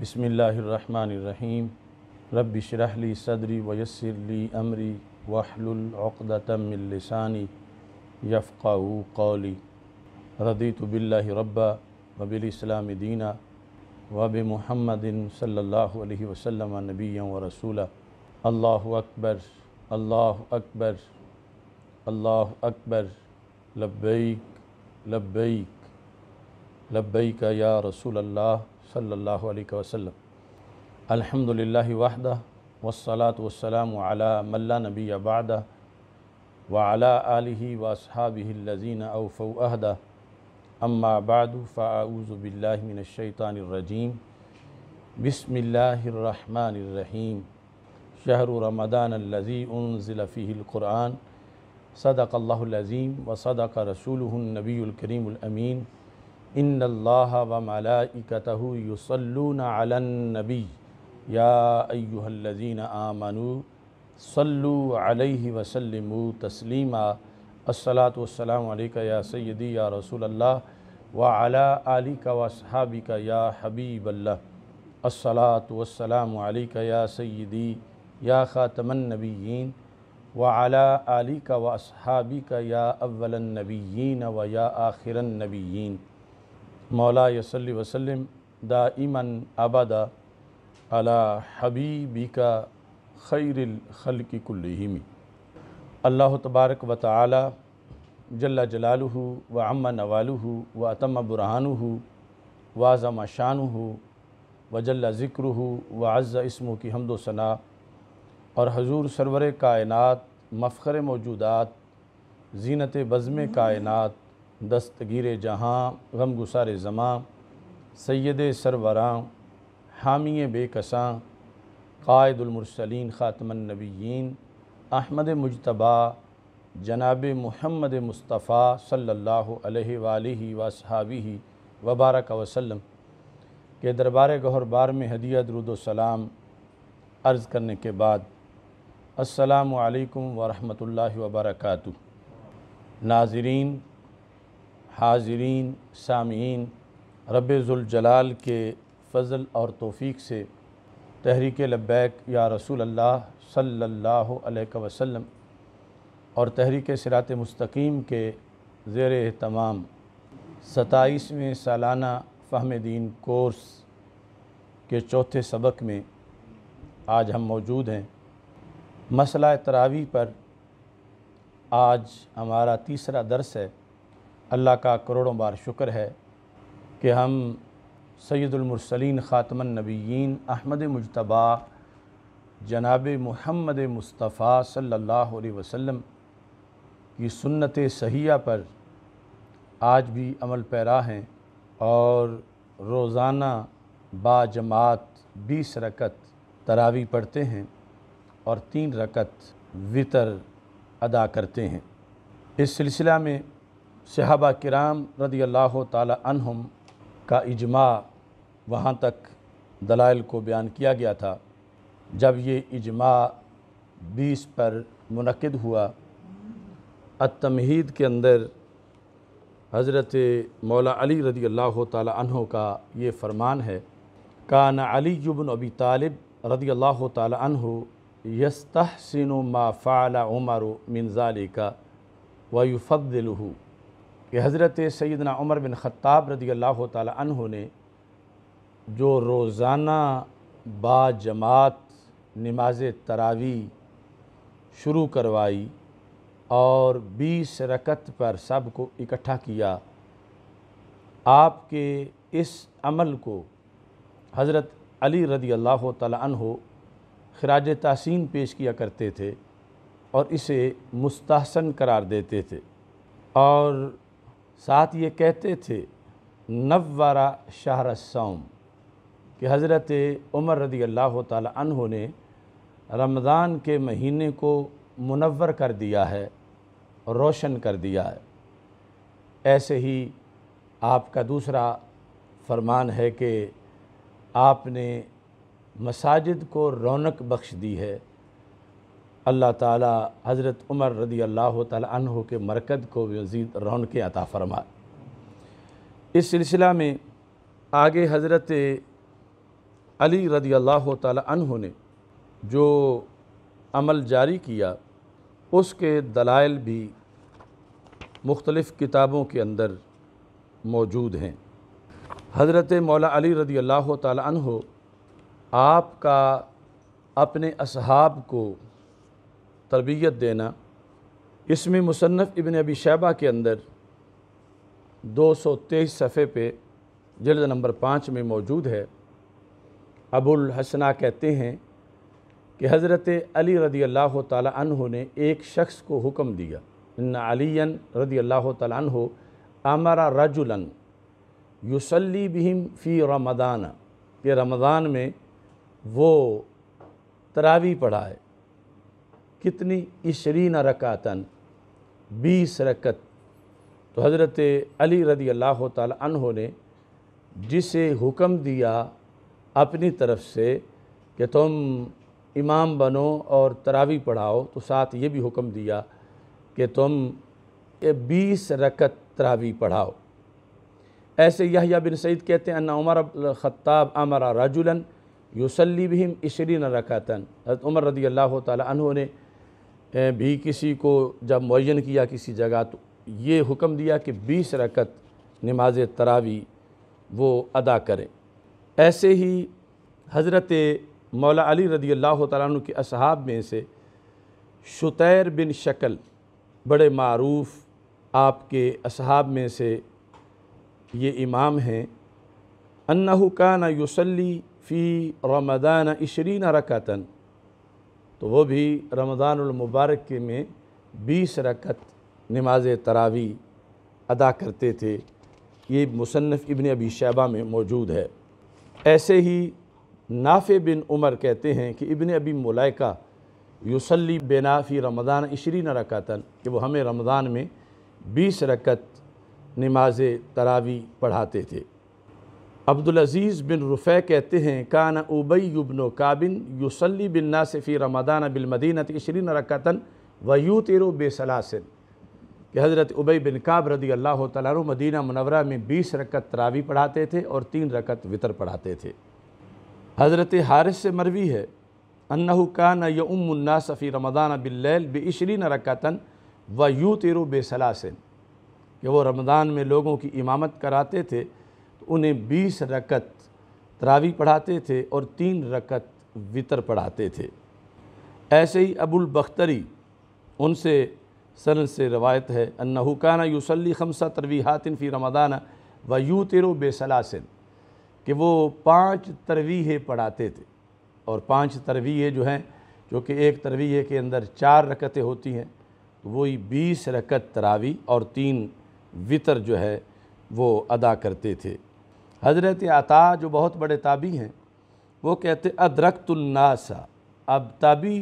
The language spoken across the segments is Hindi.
बसमीम रबशरहली सदरी वयसरली अमरी वाहलतमिलसानी यफ़ाऊ कौली रदीत बिल्ला रब्बा वबिलस्लाम दीना वब महमदिन सल्ला वसम नबी व रसूल अल्लाह अकबर अल्लाह अकबर अल्लाह अकबर लब्बैक लब्बैक लब्बैक या रसूल अल्लाह सल्लल्लाहु अलैहि वसल्लम अल्हम्दुलिल्लाहि वहदा वस्सलात वस्सलाम अला मल्ला नबी अबादा व अला आलिहि वसहाबिहिल्लजीन औफ़ अहदा अम्मा बादु फ़ाऊज़बिल्लामिनशैतानरजीम बसमीम शहर रमदान अल्लज़ी उन्ज़िल फ़ीहिल उनज़िलफ़ीक़ुरान सदक़ल्लाज़ीम व सदक़ करीमुल अमीन इन अल्लाह व मलाइकत युसल्लून अलन्नबी या अयुहल्लजीन आमनु सल्लु अलैहि वसल्लम तस्लीमा अस्सलातु वस्सलाम अलैका या सय्यदी या रसूल अल्लाह व अला आलिका व असहाबिका या हबीब अल्लाह अस्सलातु वस्सलाम अलैका या सय्यदी या खातमन नबीयीन व अला आलिका व असहाबिका या अव्वलन नबीयीन व या आखिरन नबीयीन मौला यसली वसलम दा ईमन आबादा अला हबीबी का खैरिल की कुल्लिमी अल्लाह तबारक व ताली जल्ला हो व अम्मा नवालह व अतम बुरहानह वाज़म शानह व जल्ला ज़िक्र व आज़ा इसमों की हमदोसना और हजूर सरवर कायनत मफ़र मौजूदात जीनत बज़म कायनत दस्तगीर जहाँ गम गुसार ज़मां सैद सरवरां हामी बेकसां कायदुलमरसलिन ख़ातमनबीन अहमद मुजतबा जनाब महमद मुस्तफ़ा सल्ला वसहाबी वबारक वसलम के दरबार गहर बार में हदिया सलाम अर्ज़ करने के बाद अस्सलाम वालेकुम वरहमतुल्लाहि नाजरीन हाजरीन सामीन रबाल के फ़ज़ल और तोफ़ी से तहरीक लब्बैक या रसूल अल्लाह सल्लल्लाहु अलैहि वसल्लम और तहरीक सिरात मुस्तकीम के ज़ेर एहतमाम सताईसवें सालाना फ़हम दीन कोर्स के चौथे सबक में आज हम मौजूद हैं मसला तरावी पर आज हमारा तीसरा दर्स है अल्लाह का करोड़ों बार शुक्र है कि हम सैदुलमरसलिन ख़ातमन नबीन अहमद मुशतबा जनाब महमद मुस्तफ़ा सल्ला वसम की सुन्नत सहिया पर आज भी अमल पैरा हैं और रोज़ाना बाजमात बीस रकत तरावी पढ़ते हैं और तीन रकत वितर अदा करते हैं इस सिलसिला में सहाबा किराम रदी अल्लाह तहम का इजमा वहाँ तक दलाइल को बयान किया गया था जब ये इजमा बीस पर मनद हुआ अतमहीद के अंदर हज़रत मौला अली रदी अल्लाह तहों का ये फ़रमान है कान अली जुबन अबी तालब रदी अल्लाह तहों यस्तहसिन मा उमर मिनज़ाली का वयुफ़लहू कि हज़रत सैदना उमर बिन ख़त्ताब रदी अल्लाह तह ने जो रोज़ाना बाजमात नमाज तरावी शुरू करवाई और बीस रकत पर सब को इकट्ठा किया आपके इस अमल को हज़रत अली रदी अल्लाह तह खराज तहसिन पेश किया करते थे और इसे मुस्तहसन करार देते थे और साथ ये कहते थे नववारा शाहर सौम कि हज़रत उमर रदी अल्लाह तहों ने रमज़ान के महीने को मुनवर कर दिया है रोशन कर दिया है ऐसे ही आपका दूसरा फरमान है कि आपने मसाजिद को रौनक बख्श दी है अल्लाह ताला हज़रत उमर रदी अल्लाह तह के मरकद को मज़ीद रौन के अता फरमा इस सिलसिला में आगे हज़रत अली रदी अल्लाह तहों ने जो अमल जारी किया उसके दलाइल भी मुख्तलिफ़ किताबों के अंदर मौजूद हैं हज़रत मौला अली रदी अल्लाह तह आपका अपने असहाब को तरबियत देना इसमें मुसनफ़ इबन अबी शैबा के अंदर दो सौ तेईस सफ़े पे जल्द नंबर पाँच में मौजूद है अबुल हसना कहते हैं कि हज़रत अली रदी अल्लाह तह ने एक शख्स को हुक्म दिया इन अलियन रदी अल्लाह तह आमरा रजुलन युसली बिहिम फ़ी रमदान के रमदान में वो तरावी पढ़ाए कितनी इशरीन रकातन बीस रकत तो हज़रत अली रदी अल्लाह तहों ने जिसे हुक्म दिया अपनी तरफ से कि तुम इमाम बनो और तरावी पढ़ाओ तो साथ ये भी हुक्म दिया कि तुम ये बीस रकत तरावी पढ़ाओ ऐसे यहिया बिन सईद कहते हैं अन्ना उमर ख़त्ताब अमरा रजुलन यूसली भीम इशरीन रकातन हज़रत उमर रदी अल्लाह तहों ने भी किसी को जब मुन किया किसी जगह तो ये हुक्म दिया कि बीस रकत नमाज तरावी वो अदा करें ऐसे ही हज़रत मौला अली रदी अल्लाह तु के असहाब में से शुतैर बिन शक्ल बड़े मरूफ़ आपके अब में से ये इमाम हैं अन्ना काना युसली फ़ी रमदान इशरीन रकातन तो वो भी रमज़ानमबारक के में बीस रकत नमाज तरावी अदा करते थे ये मुसनफ़ इबन अबी शैबा में मौजूद है ऐसे ही नाफ़े बिन उमर कहते हैं कि इबन अबी मलाइका यूसली बेनाफ़ी रमज़ान इशरीन रकतन कि वो हमें रमज़ान में बीस रकत नमाज तरावी पढ़ाते थे अब्दुलज़ीज़ बिन रुफ़ कहते हैं कान उबई युबन काबिन युसली बिन नासिफ़ी रमदान बिलमदीनत शरीन रकतन यू तिर बेसलासिन कि हज़रत उबई बिन काब रदी अल्लाह तु मदीना मनवरा में बीस रकत तरावी पढ़ाते थे और तीन रकत वितर पढ़ाते थे हज़रत हारिस से मरवी है अनहु कान यमुन्नासफ़ी रमदान बिल्ल बशरीन रकतन व यू तेरो बेसलासिन कि वो रमदान में लोगों की इमामत कराते थे उन्हें बीस रकत तरावी पढ़ाते थे और तीन रकत वितर पढ़ाते थे ऐसे ही अबुल बख्तरी उनसे सन से रवायत है अन्नहुकाना यूसली खमसा तरवीहातिन फ़ी रमदाना व यू तेरो बेसलासिन कि वो पांच तरवीहे पढ़ाते थे और पांच तरवीहे जो हैं जो कि एक तरवीहे के अंदर चार रकतें होती हैं तो वही बीस रकत तरावी और तीन वितर जो है वो अदा करते थे हज़रत आता जो बहुत बड़े ताबी हैं वो कहते अदरकतुलनासा अब ताबी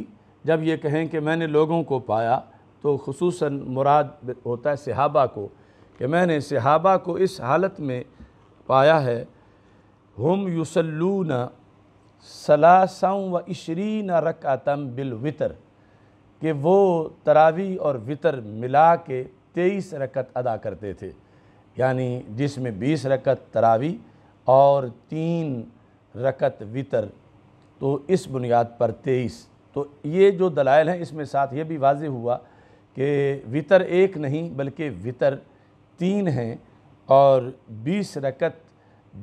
जब ये कहें कि मैंने लोगों को पाया तो खसूस मुराद होता है सहाबा को कि मैंने सहाबा को इस हालत में पाया है हम युसलून सलासम व इशरीन आतम बिलवितर कि वो तरावी और वितर मिला के तेईस रकत अदा करते थे यानी जिसमें बीस रकत तरावी और तीन रकत वितर तो इस बुनियाद पर तेईस तो ये जो दलाइल हैं इसमें साथ ये भी वाज हुआ कि वितर एक नहीं बल्कि वितर तीन हैं और बीस रकत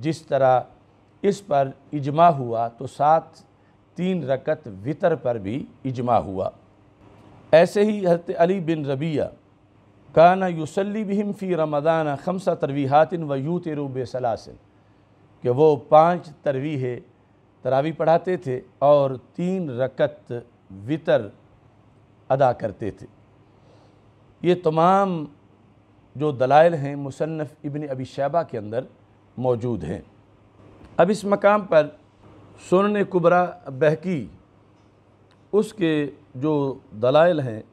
जिस तरह इस पर इजमा हुआ तो सात तीन रकत वितर पर भी इजमा हुआ ऐसे ही हरत अली बिन रबिया काना युसली बिहम फ़ी रमदान खमसा तरवीहातिन व तेरू बेसलासिन कि वो पांच तरवीह तरावी पढ़ाते थे और तीन रकत वितर अदा करते थे ये तमाम जो दलाइल हैं मुसनफ़ इबन अबी शैबा के अंदर मौजूद हैं अब इस मकाम पर सोन कुबरा बहकी उसके जो दलाइल हैं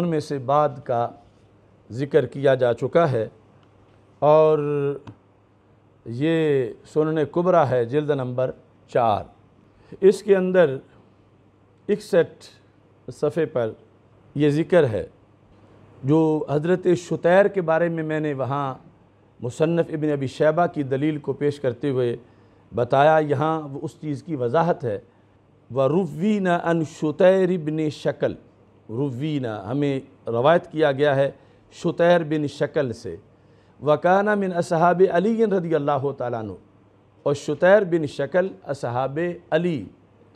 उनमें से बाद का ज़िक्र किया जा चुका है और ये सुनन कुबरा है जिल्द नंबर चार इसके अंदर इकसठ सफ़े पर यह ज़िक्र है जो हज़रत शतैर के बारे में मैंने वहाँ मुसनफ़ इबन अबी शैबा की दलील को पेश करते हुए बताया यहाँ उस चीज़ की वजाहत है व रुवीना अन शतैर बिन शक्ल रुवीना हमें रवायत किया गया है शतैर बिन शक्ल से वकाना मिन असहाब अली रदी अल्लाह तु और शुतैर बिन शकल असहाब अली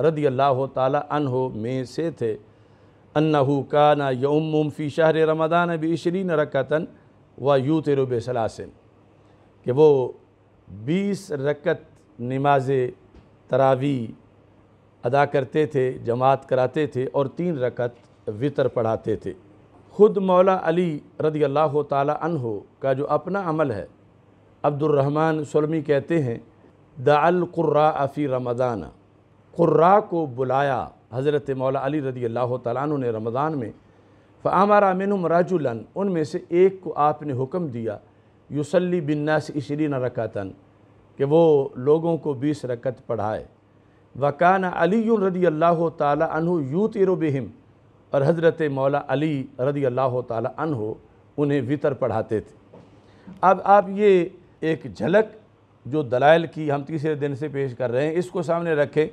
रदी अल्लाह तहो में से थे अन्नहू काना यम फ़ी शहर रमदान बशरीन रकतन व यू तेरुब सलासन कि वो बीस रकत नमाज तरावी अदा करते थे जमात कराते थे और तीन रकत वितर पढ़ाते थे खुद मौला अली रदी अल्लाह हो का जो अपना अमल है अब्दुलरहमान सलमी कहते हैं दालकुर्रा आफ़ी रमदान कुर्रा को बुलाया हज़रत मौला अली रदी अल्लाह तु ने रमज़ान में फ़ामारा मिनम राजुलन उनमें से एक को आपने हुक्म दिया युसली बिन्नास इशरीन रकातन कि वो लोगों को बीस रकत पढ़ाए वकान अली रदी अल्लाह तु तिर इरबिम और हज़रत मौला अली रदी अल्लाह हो उन्हें वितर पढ़ाते थे अब आप ये एक झलक जो दलाइल की हम तीसरे दिन से पेश कर रहे हैं इसको सामने रखें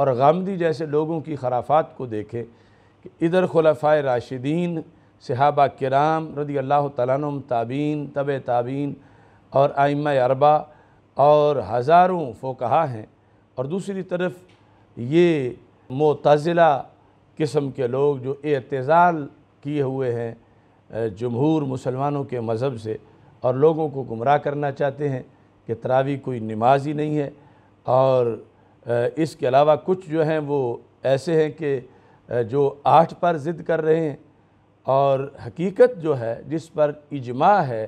और गामदी जैसे लोगों की खराफात को देखें कि इधर खुलफा राशिदीन सिहाबा कराम रदी अल्लाह तम ताबीन तब ताबीन और आइम अरबा और हज़ारों फ़ोकहा हैं और दूसरी तरफ ये मोतज़िला किस्म के लोग जो एतज़ाल किए हुए हैं जमहूर मुसलमानों के मज़हब से और लोगों को गुमराह करना चाहते हैं कि तरावी कोई नमाज ही नहीं है और इसके अलावा कुछ जो हैं वो ऐसे हैं कि जो आठ पर ज़िद कर रहे हैं और हकीकत जो है जिस पर इजमा है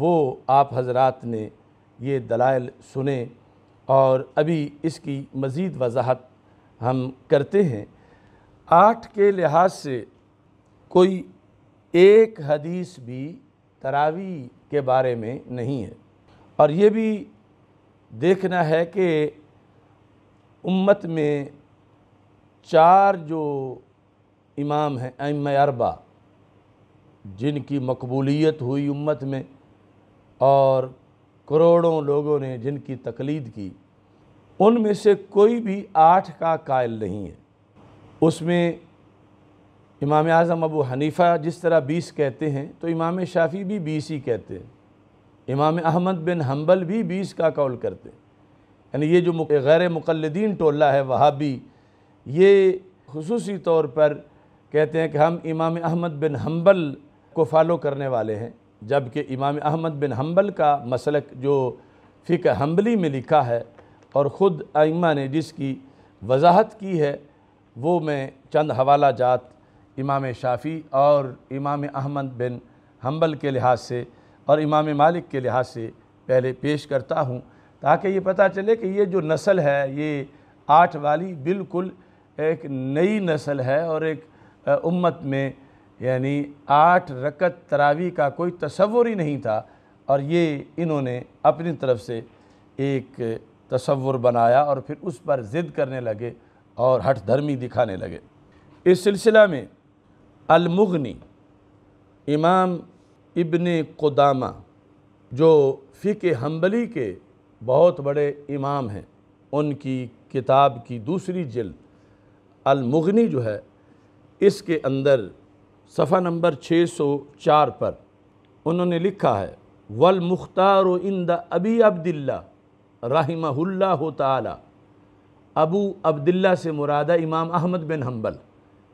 वो आप हजरात ने ये दलाइल सुने और अभी इसकी मज़ीद वजाहत हम करते हैं आठ के लिहाज से कोई एक हदीस भी तरावी के बारे में नहीं है और ये भी देखना है कि उम्मत में चार जो इमाम हैं अम अरबा जिनकी मकबूलियत हुई उम्मत में और करोड़ों लोगों ने जिनकी तकलीद की उनमें से कोई भी आठ का कायल नहीं है उसमें इमाम आज़म अबू हनीफ़ा जिस तरह बीस कहते हैं तो इमाम शाफ़ी भी बीस ही कहते हैं इमाम अहमद बिन हम्बल भी बीस का कौल करते हैं यानी ये जो गैर मुकलदीन टोला है वहाबी ये खसूस तौर पर कहते हैं कि हम इमाम अहमद बिन हम्बल को फॉलो करने वाले हैं जबकि इमाम अहमद बिन हम्बल का मसलक जो फ़िक हम्बली में लिखा है और ख़ुद आइमा ने जिसकी वजाहत की है वो मैं चंद हवाला जात इमाम शाफ़ी और इमाम अहमद बिन हम्बल के लिहाज से और इमाम मालिक के लिहाज से पहले पेश करता हूँ ताकि ये पता चले कि ये जो नस्ल है ये आठ वाली बिल्कुल एक नई नस्ल है और एक उम्मत में यानी आठ रकत तरावी का कोई तस्वुर ही नहीं था और ये इन्होंने अपनी तरफ से एक तस्वुर बनाया और फिर उस पर ज़िद करने लगे और हठ धर्मी दिखाने लगे इस सिलसिला में अलमुगनी इमाम इब्ने कुदामा जो फ़िक हम्बली के बहुत बड़े इमाम हैं उनकी किताब की दूसरी जल्द अलमुगनी जो है इसके अंदर सफ़ा नंबर 604 पर उन्होंने लिखा है वल मुख्तार अबी अब्दिल्ला रहमहुल्ला ताला अबू अब्दुल्ला से मुरादा इमाम अहमद बिन हम्बल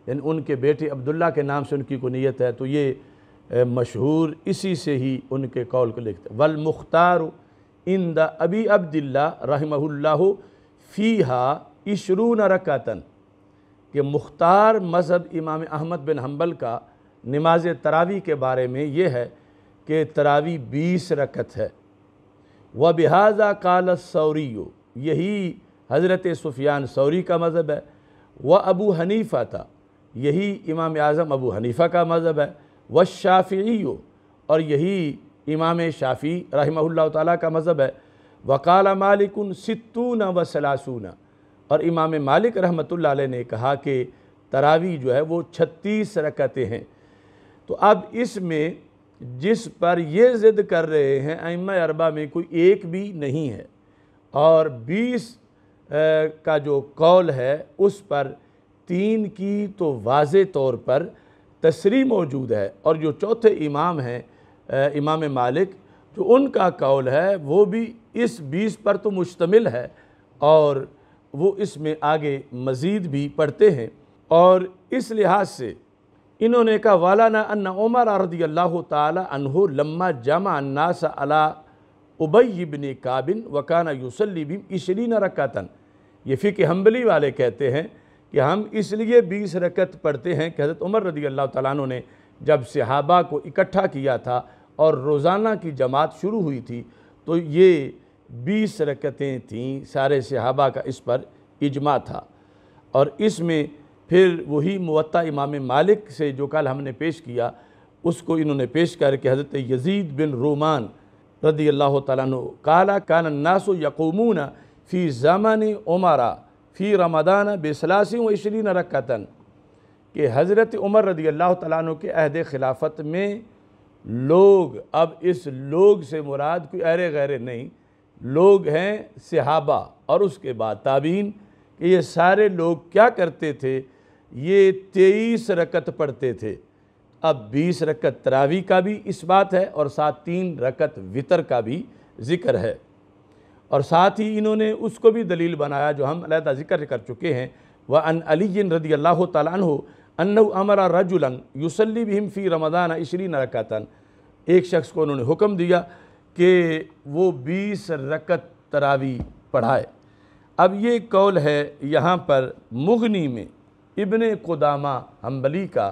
यानी उनके बेटे अब्दुल्ला के नाम से उनकी कुनीत है तो ये मशहूर इसी से ही उनके कौल को लिखते वल मुख्तार इन द अबी अब्दुल्ला रहमल्ला फ़ीहा इशरून रकातन कि मुख्तार मज़हब इमाम अहमद बिन हम्बल का नमाज तरावी के बारे में ये है कि तरावी बीस रकत है व बिहाजा काल सौरी यही हज़रत सुफियान सौरी का मज़हब है व अबू हनीफ़ा था यही इमाम आज़म अबू हनीफ़ा का मज़हब है व शाफ़ी और यही इमाम शाफ़ी रहमल्ला ताली का मज़हब है वकाल मालिकन सितून व सलासूना और इमाम मालिक रहमतुल्लाह ने कहा कि तरावी जो है वो छत्तीस रकतें हैं तो अब इसमें जिस पर ये ज़िद कर रहे हैं अम अरबा में कोई एक भी नहीं है और बीस का जो कौल है उस पर तीन की तो वाज तौर पर तसरी मौजूद है और जो चौथे इमाम हैं इमाम मालिक जो उनका कौल है वो भी इस बीस पर तो मुश्तमिल है और वो इसमें आगे मज़ीद भी पढ़ते हैं और इस लिहाज से इन्होंने कहा वालाना अन्ना उमर आरदी अल्लाह तहो लम्मा जमा अन्नास अला उबई बिन काबिन वकाना यूसली भी रखा था ये फ़िक हम्बली वाले कहते हैं कि हम इसलिए बीस रकत पढ़ते हैं कि हज़रत उमर रदी अल्लाह तु ने जब सिहाबा को इकट्ठा किया था और रोज़ाना की जमात शुरू हुई थी तो ये बीस रकतें थीं सारे सिहाबा का इस पर इजमा था और इसमें फिर वही मुवत्ता इमाम मालिक से जो कल हमने पेश किया उसको इन्होंने पेश करके हज़रत यजीद बिन रोमान रदी अल्लाह तला काला कान नासो यकूमूना फ़ी ज़मन उमरा फ़ी रमदान बेसलासी व इशरीन कि हज़रत उमर रदी अल्लाह तु के अहद खिलाफत में लोग अब इस लोग से मुराद कोई अरे गहरे नहीं लोग हैं सहाबा और उसके बाद ताबीन कि ये सारे लोग क्या करते थे ये तेईस रकत पढ़ते थे अब बीस रकत तरावी का भी इस बात है और साथ तीन रकत वितर का भी ज़िक्र है और साथ ही इन्होंने उसको भी दलील बनाया जो हम अलहदा जिक्र कर चुके हैं व अन अली रदी अल्लाह तु अन अमरा रजुलन यूसली बिम फ़ी रमदान इशरीन रकातन एक शख्स को उन्होंने हुक्म दिया कि वो बीस रकत तरावी पढ़ाए अब ये कौल है यहाँ पर मुगनी में इबन कोदामा हम्बली का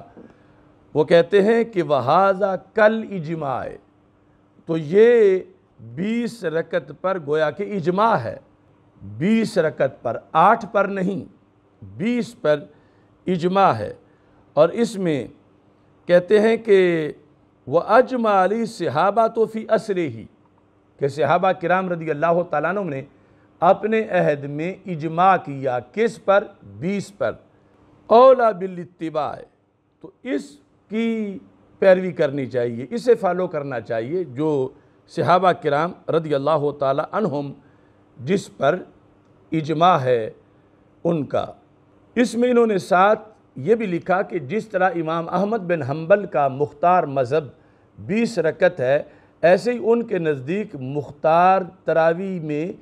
वो कहते हैं कि वहाजा कल इजमाए तो ये बीस रकत पर गोया के इजमा है बीस रकत पर आठ पर नहीं बीस पर इजमा है और इसमें कहते हैं कि वह अजमा अली तो फ़ी असरे ही कि सहाबा किराम रदी अल्लाह तुम ने अपने अहद में इजमा किया किस पर बीस पर औला बिल्तिबा तो इसकी पैरवी करनी चाहिए इसे फॉलो करना चाहिए जो सहाबा कराम रदी अल्लाह तहम जिस पर इजमा है उनका इसमें इन्होंने साथ ये भी लिखा कि जिस तरह इमाम अहमद बिन हम्बल का मुख्तार मज़हब बीस रकत है ऐसे ही उनके नज़दीक मुख्तार तरावी में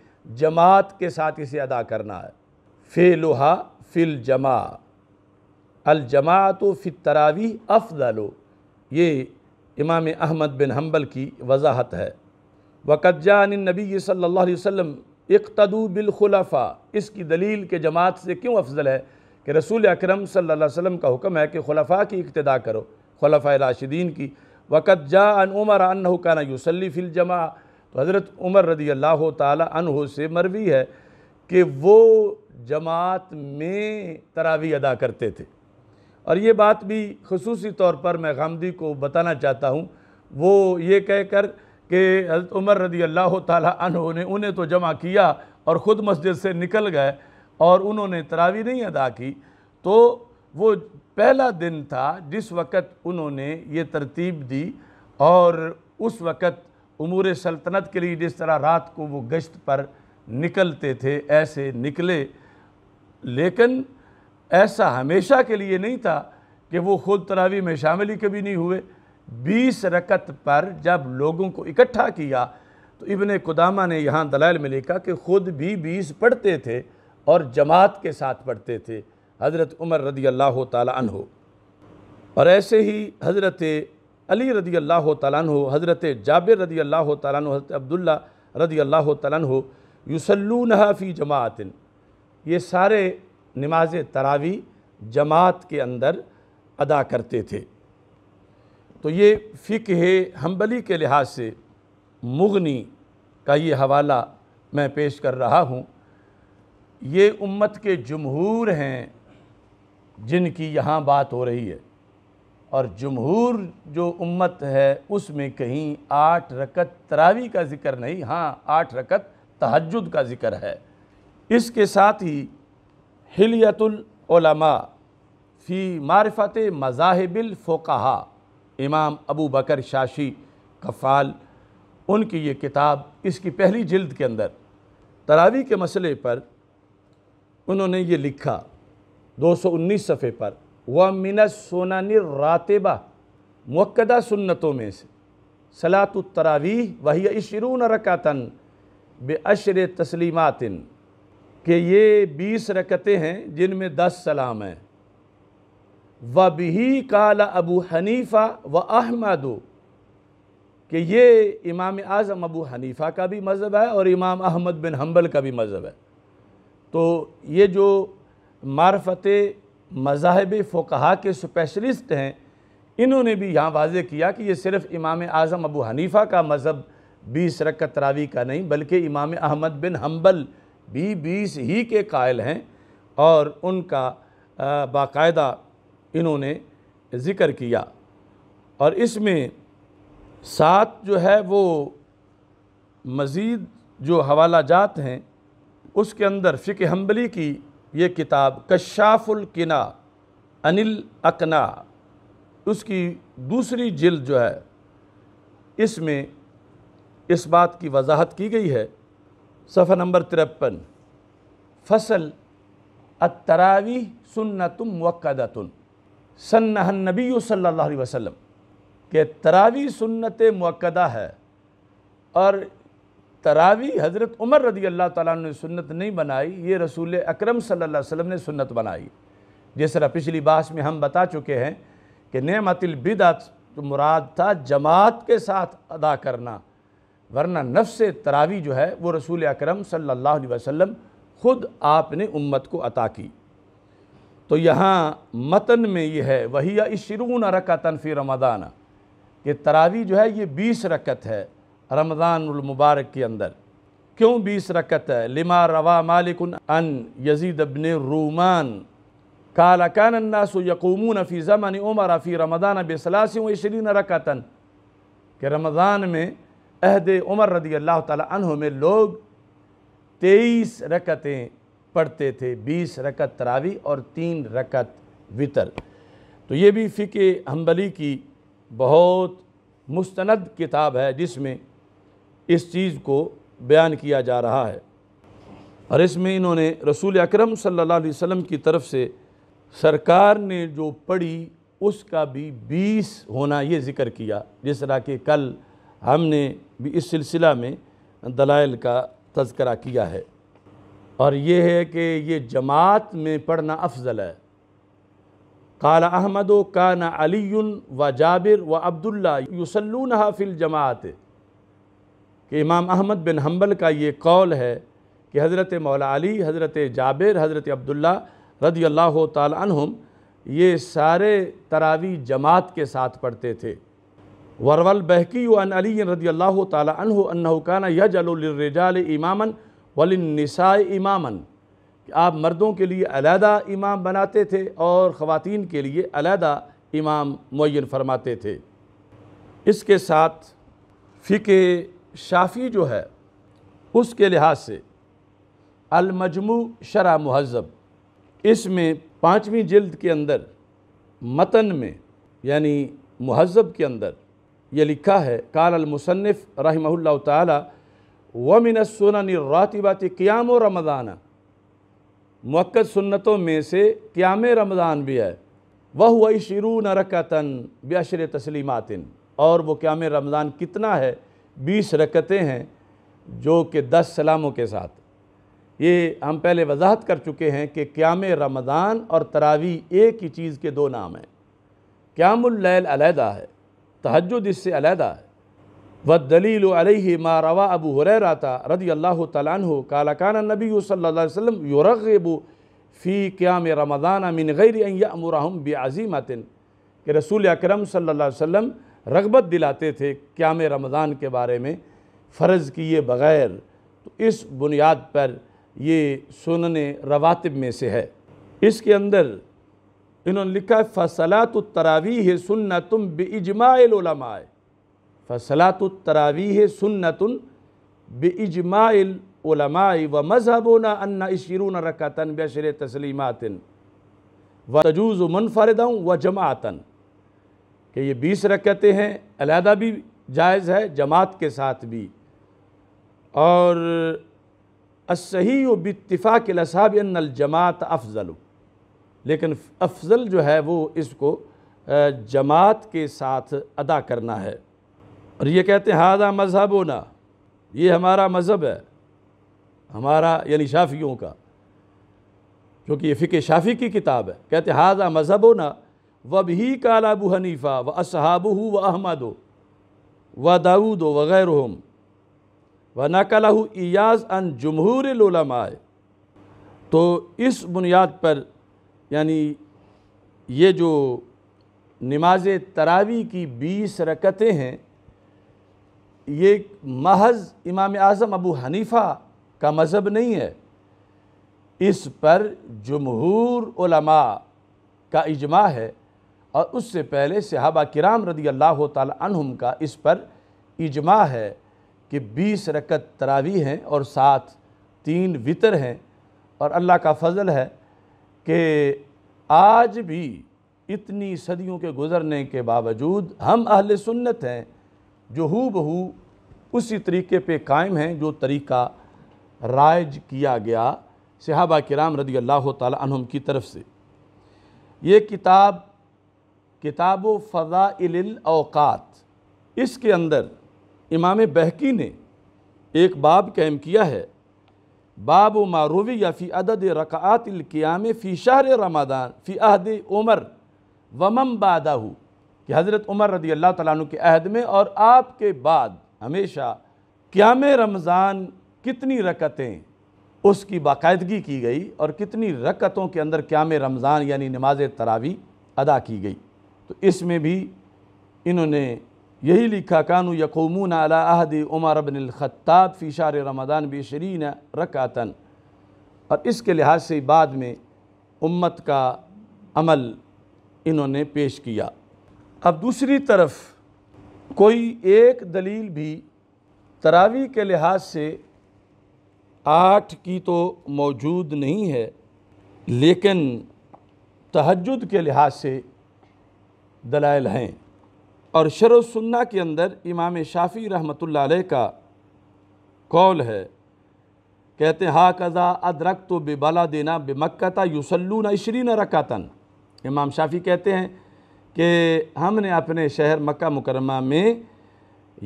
जमात के साथ इसे अदा करना है फ़े लोहा फ़िल जमा अलजमात फित तरावी अफजलो ये इमाम अहमद बिन हम्बल की वजाहत है वक़ान नबी सल्ला वसम इकतदू बिलखलाफा इसकी दलील के जमात से क्यों अफजल है कि रसूल अक्रम सल्ला का हुक्म है कि खलफा की इब्तदा करो खलफा राशिदीन की वक़त जा अन उमर अन काना यूसली फ़िल जमा तो हज़रत उमर रदी अल्लाह तह से मरवी है कि वो जमात में तरावी अदा करते थे और ये बात भी खसूसी तौर पर मैं गामदी को बताना चाहता हूँ वो ये कह कर कि हज़रत उमर रदी अल्लाह तहों ने उन्हें तो जमा किया और ख़ुद मस्जिद से निकल गए और उन्होंने तरावी नहीं अदा की तो वो पहला दिन था जिस वक़्त उन्होंने ये तरतीब दी और उस वक़्त अमूर सल्तनत के लिए जिस तरह रात को वो गश्त पर निकलते थे ऐसे निकले लेकिन ऐसा हमेशा के लिए नहीं था कि वो खुद तरावी में शामिल ही कभी नहीं हुए बीस रकत पर जब लोगों को इकट्ठा किया तो इबन कुदामा ने यहाँ दलाल में लिखा कि ख़ुद भी बीस पढ़ते थे और जमात के साथ पढ़ते थे हज़रत उमर रदी अल्लाह हो और ऐसे ही हज़रत अली रदी अल्लाह हो हज़रत जाबिर रदी अल्लाह तन हज़रत अब्दुल्ला रदी अल्लाह हो युसलूनहा नहाफ़ी जमातिन ये सारे नमाज तरावी जमात के अंदर अदा करते थे तो ये फ़िक है हम्बली के लिहाज से मुगनी का ये हवाला मैं पेश कर रहा हूँ ये उम्मत के जमहूर हैं जिनकी यहाँ बात हो रही है और जमहूर जो उम्मत है उसमें कहीं आठ रकत तरावी का ज़िक्र नहीं हाँ आठ रकत तहजद का ज़िक्र है इसके साथ ही हिलियतुलमा फ़ी मारफत फोकहा इमाम अबू बकर शाशी कफ़ाल उनकी ये किताब इसकी पहली जिल्द के अंदर तरावी के मसले पर उन्होंने ये लिखा 219 सफ़े पर व मिन सोनान रातबा मक्दा सुन्नतों में से सलात तरावी वही शरून रकातन अशर तस्लिमातिन कि ये बीस रकतें हैं जिनमें दस सलाम हैं व बिही काला अबू हनीफ़ा व अहमद कि ये इमाम आज़म अबू हनीफ़ा का भी मज़हब है और इमाम अहमद बिन हम्बल का भी मज़हब है तो ये जो मार्फत मजाहब फ़ोकहा के स्पेशलिस्ट हैं इन्होंने भी यहाँ वाज किया कि ये सिर्फ़ इमाम आज़म अबू हनीफ़ा का मज़हब बीस रकत रावी का नहीं बल्कि इमाम अहमद बिन हम्बल भी बीस ही के कायल हैं और उनका बाकायदा इन्होंने ज़िक्र किया और इसमें सात जो है वो मज़ीद जो हवाला जात हैं उसके अंदर फ़िक हम्बली की ये किताब कशाफुलकना अनिल अकना उसकी दूसरी जिल्द जो है इसमें इस बात की वजाहत की गई है सफ़ा नंबर तिरपन फसल अतरावी सुन्नतम वक़दतन सन्नबी सल्ला वसम के तरावी सुन्नत मक्दा है और तरावी हज़रत उमर रदी अल्लाह ताला ने सुन्नत नहीं बनाई ये रसूल अकरम सल्लल्लाहु अलैहि वसल्लम ने सुन्नत बनाई जिस तरह पिछली बहस में हम बता चुके हैं कि नमतिलबिदत तो मुराद था जमात के साथ अदा करना वरना नफ्स तरावी जो है वो रसूल अकरम सल्लल्लाहु अलैहि वसल्लम ख़ुद आपने उम्मत को अता की तो यहाँ मतन में ये है वही इशरून रकतन फ़ी रमदान कि तरावी जो है ये बीस रकत है रमज़ानमबारक के अंदर क्यों बीस रकत है लिमा रवा मालिक अन यजीद अबन रूमान कालकान अन्नास यकूमून फ़ी ज़मन उमर फ़ी रमदान बेसलासी वशरीन रकतन के रमज़ान में अहद उमर रदी अल्लाह तह में लोग तेईस रकतें पढ़ते थे बीस रकत तरावी और तीन रकत वितर तो ये भी फ़िके हम्बली की बहुत मुस्तंद किताब है जिसमें इस चीज़ को बयान किया जा रहा है और इसमें इन्होंने रसूल अकरम सल्लल्लाहु अलैहि वसल्लम की तरफ से सरकार ने जो पढ़ी उसका भी बीस होना ये ज़िक्र किया जिस तरह के कल हमने भी इस सिलसिला में दलाइल का तस्करा किया है और ये है कि ये जमात में पढ़ना अफजल है काल अहमद कान अली व जाबिर व अब्दुल्ला युसलून हाफिल जमात कि इमाम अहमद बिन हम्बल का ये कौल है कि हज़रत मौला अली हज़रत जाबिर हज़रत अब्दुल्ला रदी अल्लाह तुम ये सारे तरावी जमात के साथ पढ़ते थे वरवल बहकी अन अली रदी अल्लाह तन यजाल इमामन वलिनसा इमामन आप मर्दों के लिए अलीहदा इमाम बनाते थे और ख़वान के लिए अलीहदा इमाम मुन फरमाते थे इसके साथ फ़िक शाफ़ी जो है उसके लिहाज से अलमजमू शरा महजब इसमें पाँचवीं जल्द के अंदर मतन में यानी महजब के अंदर ये लिखा है कालमसनफ़ रहमल तमिन सुनन रातिबात क़्याम रमदान मक्द सुन्नतों में से क़्याम रमदान भी है वह हुआ शरून रकतन बशर तस्लीमातिन और वो क़्याम रमदान कितना है बीस रकतें हैं जो कि दस सलामों के साथ ये हम पहले वजाहत कर चुके हैं कि क़्याम रमदान और तरावी एक ही चीज़ के दो नाम हैं क़्यामुल्लैल अलहदा है तहजद इससे अलहदा है व दलील मा रवा अबू रहा रदी अल्लाह तु कालकान नबी सल्लम यबू फ़ी क्याम रमदान मिन गैरमरहम आतिन के रसूल अक्रम सम रगबत दिलाते थे क्याम रमदान के बारे में फ़र्ज़ किए बग़ैर तो इस बुनियाद पर ये सुनने रवातब में से है इसके अंदर इन्होंने लिखा है फसलात तरावी है सुन्ना तुम बेजमालमाए फसलात तरावी है सुन्ना तुम बेजमालमाए व मजहबोना अन्ना इशरून रकातन बशर तस्लीमातिन व तजूज़ मुनफरद व जमातन कि ये बीस रकतें हैं अलहदा भी जायज़ है जमात के साथ भी और असही बितफ़ा के लसाबिनजमात जमात अफजलू लेकिन अफजल जो है वो इसको जमात के साथ अदा करना है और ये कहते हैं हादा मजहब होना ये हमारा मज़हब है हमारा यानी शाफियों का क्योंकि ये फ़िक शाफी की किताब है कहते हादा मजहब होना व भी काला अबू हनीफ़ा व असहाबू व अहमद हो व दाऊद वग़ैर हम व नकलह इयाज अन जमहूर लमाए तो इस बुनियाद पर यानी ये जो नमाज तरावी की बीस रकतें हैं ये महज इमाम आज़म अबू हनीफ़ा का मज़हब नहीं है इस पर जमहूर उलमा का इजमा है और उससे पहले सहाबा किराम रदी अल्लाह तुम का इस पर इजमा है कि बीस रकत तरावी हैं और साथ तीन वितर हैं और अल्लाह का फजल है कि आज भी इतनी सदियों के गुज़रने के बावजूद हम अहल सुन्नत हैं जो हु बहू उसी तरीके पे कायम हैं जो तरीका राइज किया गया सहाबा कराम रदी अल्लाह तम की तरफ से ये किताब किताब फ़ज़ाइलअवक़ात इसके अंदर इमाम बहकी ने एक बाब कायम किया है बाब मारूवी या फ़ी अदद रक़ातक़ियाम फ़ी शहर रमदान फ़ी अहद उमर वमम बादाहू कि हज़रत उमर रदी अल्लाह तु के अहद में और आपके बाद हमेशा क़्याम रमज़ान कितनी रकतें उसकी बाकायदगी की गई और कितनी रकतों के अंदर क़्याम रमज़ान यानी नमाज तरावी अदा की गई तो इसमें भी इन्होंने यही लिखा कानू यकूमून अलाहद उमर बन ख़त्ताब फ़िशार रमदान बेशरीन रकातन और इसके लिहाज से बाद में उम्मत का अमल इन्होंने पेश किया अब दूसरी तरफ कोई एक दलील भी तरावी के लिहाज से आठ की तो मौजूद नहीं है लेकिन तहजद के लिहाज से दलाइल हैं और शरसन्ना के अंदर इमाम शाफ़ी रहमत ला का कौल है कहते हैं हा कज़ा अदरक तो बेबला देना बेमक्ता यूसलून न रकातन इमाम शाफ़ी कहते हैं कि हमने अपने शहर मक्का मुकरमा में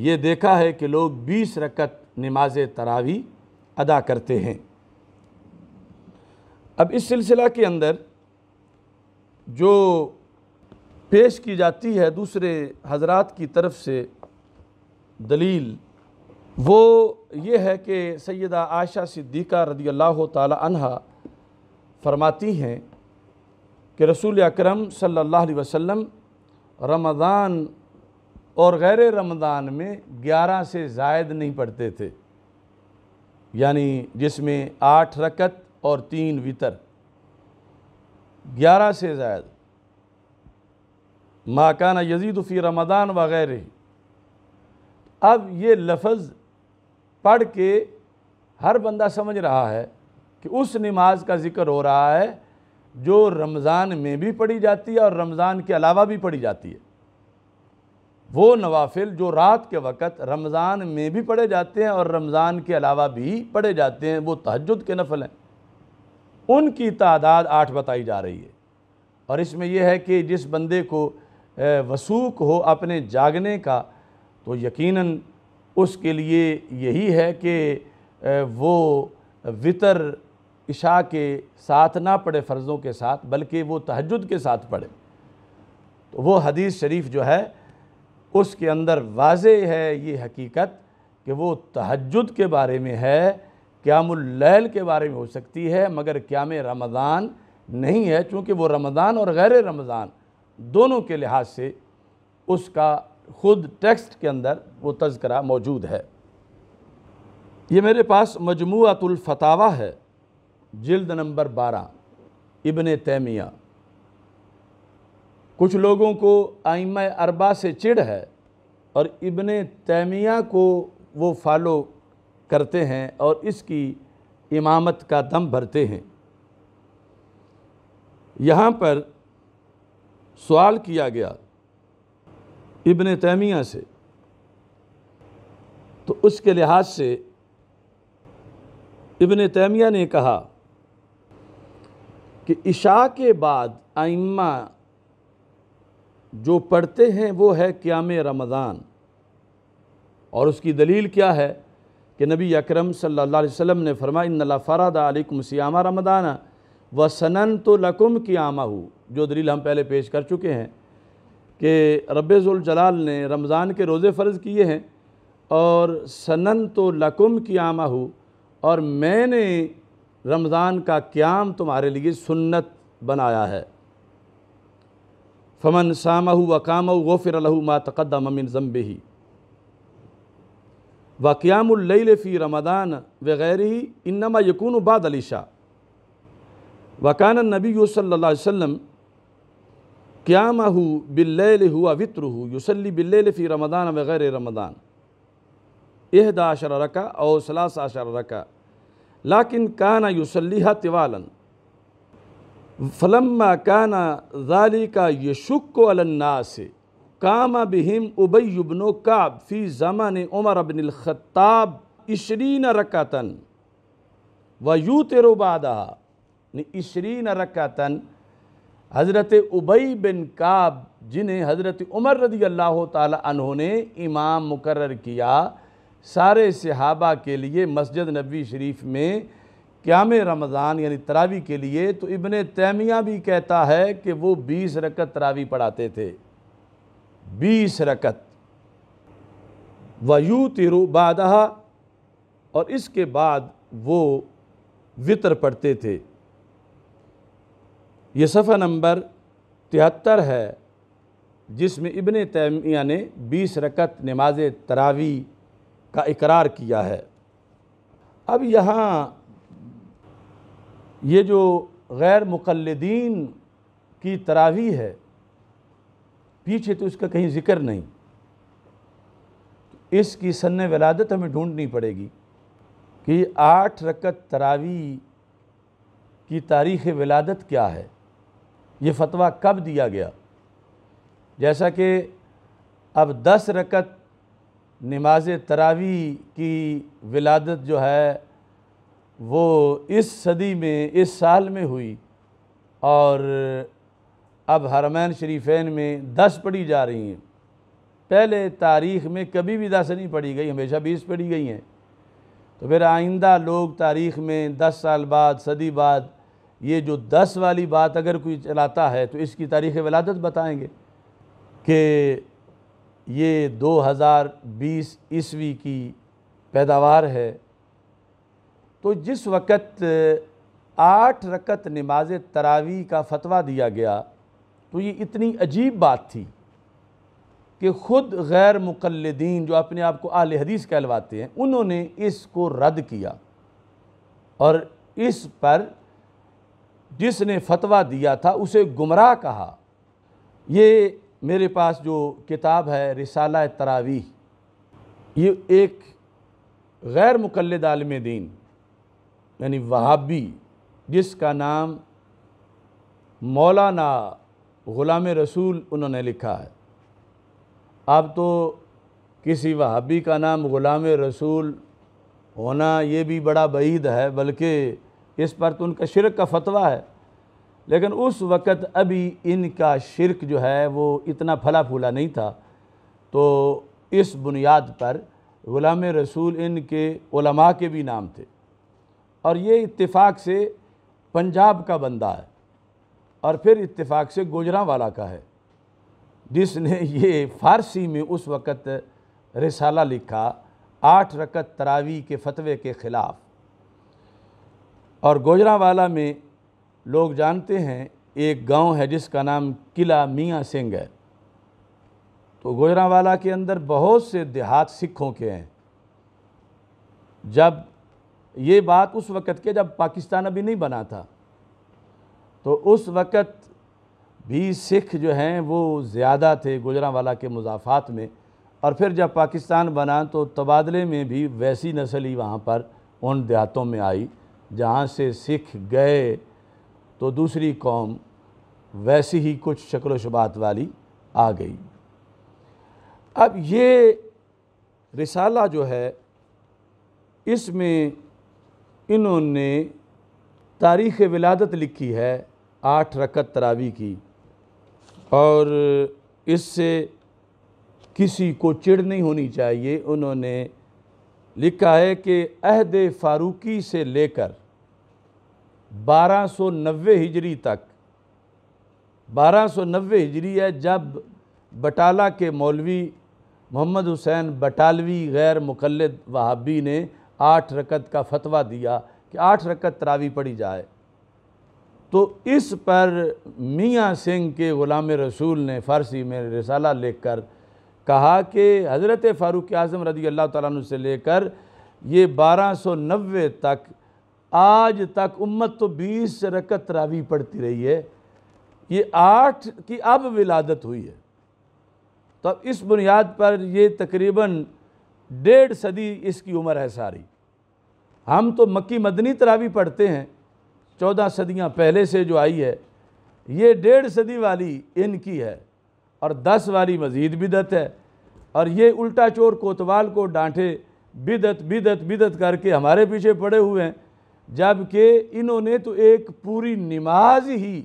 ये देखा है कि लोग बीस रकत नमाज तरावी अदा करते हैं अब इस सिलसिला के अंदर जो पेश की जाती है दूसरे हजरात की तरफ से दलील वो ये है कि सैदा आयशा सिद्दीक़ा रदी अल्लाह तहा फरमाती हैं कि रसूल अक्रम सल्लल्लाहु अलैहि वसल्लम रमज़ान और गैर रमज़ान में ग्यारह से जायद नहीं पढ़ते थे यानी जिसमें आठ रकत और तीन वितर ग्यारह से जायद माकाना यजीद फ़ी रमदान वगैरह अब ये लफज पढ़ के हर बंदा समझ रहा है कि उस नमाज का ज़िक्र हो रहा है जो रमज़ान में भी पढ़ी जाती है और रमज़ान के अलावा भी पढ़ी जाती है वो नवाफिल जो रात के वक़्त रमज़ान में भी पढ़े जाते हैं और रमज़ान के अलावा भी पढ़े जाते हैं वो तहजद के नफल हैं उनकी तादाद आठ बताई जा रही है और इसमें यह है कि जिस बंदे को वसूक हो अपने जागने का तो यकीनन उसके लिए यही है कि वो वितर इशा के साथ ना पढ़े फ़र्ज़ों के साथ बल्कि वो तहजद के साथ पढ़े तो वो हदीस शरीफ जो है उसके अंदर वाज है ये हकीकत कि वो तहजद के बारे में है क्यामुल्लैल के बारे में हो सकती है मगर क्याम रमज़ान नहीं है चूँकि वो रमज़ान और गैर रमज़ान दोनों के लिहाज से उसका खुद टेक्स्ट के अंदर वो तस्करा मौजूद है ये मेरे पास मजमूतुलफतावा है जल्द नंबर बारह इबन तैमिया कुछ लोगों को आइम अरबा से चिढ़ है और इबन तैमिया को वो फॉलो करते हैं और इसकी इमामत का दम भरते हैं यहाँ पर सवाल किया गया इबन तैमिया से तो उसके लिहाज से इबन तैमिया ने कहा कि इशा के बाद आइम्मा जो पढ़ते हैं वो है क्याम रमज़ान और उसकी दलील क्या है कि नबी अकरम सल्लल्लाहु अलैहि वसल्लम ने फरमाया फ़राद आलिकुम सियामा रमदाना व सनन तो लकुम क़ियामा हो जो दलील हम पहले पेश कर चुके हैं कि रब्ज़ुलजलाल ने रमज़ान के रोज़े फ़र्ज़ किए हैं और सनन तो लकुम क़ियामा हो और मैंने रमज़ान का क्याम तुम्हारे लिए सुन्नत बनाया है फमन सामह वकाम गफ़िर मा तक़दम मिन ज़म्बे ही वक़्यामल फ़ी रमदान वगैरह इनमा यकून बाद अली शाह वकान नबी सल्ला क्या मू बिल्ल हुआ वित्र युसली बिल्ल फ़ी रमदान वग़ैर रमदान एहदा अशर रका और सलास अशर रका लाकिन काना युसलीहा तिवालन फलम काना जाली का यशुक अलन्नास काम बिहिम उबैबनो काब फ़ी ज़मान उमर खत्ताब इशरीन रकातन व यू तेरो बादहा इसरीन रकतन हज़रत उबई बिन काब जिन्हें हज़रत उमर रदी अल्लाह तह ने इमाम मुकर किया सारे सहाबा के लिए मस्जिद नबी शरीफ में क्याम रमज़ान यानी तरावी के लिए तो इबन तैमिया भी कहता है कि वो बीस रकत तरावी पढ़ाते थे बीस रकत वयू तिरुबादहा और इसके बाद वो वितर पढ़ते थे ये सफ़ा नंबर तिहत्तर है जिसमें इबन तैमिया ने बीस रकत नमाज तरावी का इकरार किया है अब यहाँ ये जो गैर मुकलदीन की तरावी है पीछे तो इसका कहीं ज़िक्र नहीं इसकी सन वलादत हमें ढूंढनी पड़ेगी कि आठ रकत तरावी की तारीख़ वलादत क्या है ये फतवा कब दिया गया जैसा कि अब दस रकत नमाज तरावी की विलादत जो है वो इस सदी में इस साल में हुई और अब हरमैन शरीफेन में दस पढ़ी जा रही हैं पहले तारीख़ में कभी भी दस नहीं पढ़ी गई हमेशा बीस पढ़ी गई हैं तो फिर आइंदा लोग तारीख़ में दस साल बाद सदी बाद ये जो दस वाली बात अगर कोई चलाता है तो इसकी तारीख़ वलादत बताएंगे कि ये 2020 ईस्वी की पैदावार है तो जिस वक़्त आठ रकत नमाज तरावी का फतवा दिया गया तो ये इतनी अजीब बात थी कि ख़ुद गैर मुकलदीन जो अपने आप को आल हदीस कहलवाते हैं उन्होंने इसको रद्द किया और इस पर जिसने फतवा दिया था उसे गुमराह कहा ये मेरे पास जो किताब है रिसाला तरावी ये एक गैर मुकलद आलम दीन यानी वहाबी जिसका नाम मौलाना ग़ुलाम रसूल उन्होंने लिखा है अब तो किसी वहाबी का नाम ग़ुलाम रसूल होना ये भी बड़ा बईद है बल्कि इस पर तो उनका शिरक का फतवा है लेकिन उस वक़्त अभी इनका शिरक जो है वो इतना फला फूला नहीं था तो इस बुनियाद पर ग़ुलाम रसूल इनके उलमा के भी नाम थे और ये इत्तेफाक से पंजाब का बंदा है और फिर इत्तेफाक से वाला का है जिसने ये फ़ारसी में उस वक़्त रिसाला लिखा आठ रकत तरावी के फतवे के ख़िलाफ़ और गोजरावाला में लोग जानते हैं एक गांव है जिसका नाम किला मियाँ सिंह है तो गोजरावाला के अंदर बहुत से देहात सिखों के हैं जब ये बात उस वक़्त के जब पाकिस्तान अभी नहीं बना था तो उस वक़्त भी सिख जो हैं वो ज़्यादा थे गुजरावाला के मुजाफात में और फिर जब पाकिस्तान बना तो तबादले में भी वैसी नस्ल ही वहाँ पर उन देहातों में आई जहाँ से सिख गए तो दूसरी कौम वैसी ही कुछ शक्ल शुबात वाली आ गई अब ये रिसाला जो है इसमें इन्होंने तारीख़ विलादत लिखी है आठ रकत तरावी की और इससे किसी को चिड़ नहीं होनी चाहिए उन्होंने लिखा है कि अहद फ़ारूकी से लेकर 1290 हिजरी तक 1290 हिजरी है जब बटाला के मौलवी मोहम्मद हुसैन बटालवी गैर मुकलद वहाबी ने आठ रकत का फतवा दिया कि आठ रकत तरावी पड़ी जाए तो इस पर मियाँ सिंह के ग़ुलाम रसूल ने फ़ारसी में रसाला लिख कर कहा कि हज़रत फ़ारूक आज़म रदी अल्लाह तुम से लेकर ये बारह सौ नब्बे तक आज तक उम्मत तो बीस रकत रावी पढ़ती रही है ये आठ की अब विलादत हुई है तो अब इस बुनियाद पर ये तकरीबन डेढ़ सदी इसकी उम्र है सारी हम तो मक्की मदनी तरावी पढ़ते हैं चौदह सदियां पहले से जो आई है ये डेढ़ सदी वाली इनकी है और दस वाली मज़ीद बिदत है और ये उल्टा चोर कोतवाल को डांटे बिदत बिदत बिदत करके हमारे पीछे पड़े हुए हैं जबकि इन्होंने तो एक पूरी नमाज ही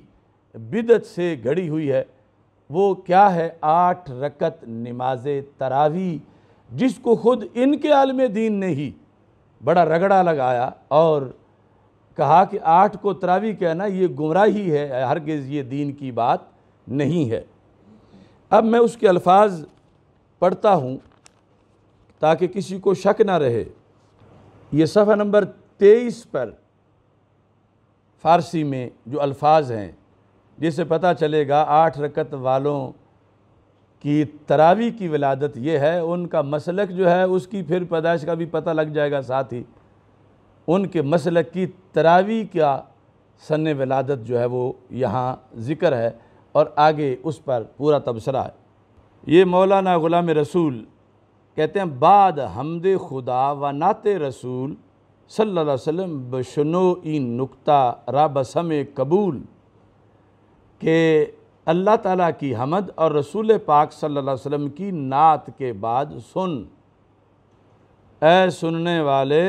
बिदत से घड़ी हुई है वो क्या है आठ रकत नमाज तरावी जिसको ख़ुद इनके आलम दीन ने ही बड़ा रगड़ा लगाया और कहा कि आठ को तरावी कहना ये गुमराही है हरगज ये दीन की बात नहीं है अब मैं उसके अल्फाज पढ़ता हूँ ताकि किसी को शक ना रहे ये सफ़ा नंबर तेईस पर फ़ारसी में जो अल्फाज हैं जिससे पता चलेगा आठ रकत वालों की तरावी की विलादत ये है उनका मसलक जो है उसकी फिर पैदाइश का भी पता लग जाएगा साथ ही उनके मसलक की तरावी का सन विलादत जो है वो यहाँ ज़िक्र है और आगे उस पर पूरा तबसरा है ये मौलाना ग़ुलाम रसूल कहते हैं बाद हमद खुदा व नात रसूल सल्लम वसम बशनो ई नुकता राबसम कबूल के अल्लाह ताला की हमद और रसूल पाक सल्लल्लाहु अलैहि वसल्लम की नात के बाद सुन ए सुनने वाले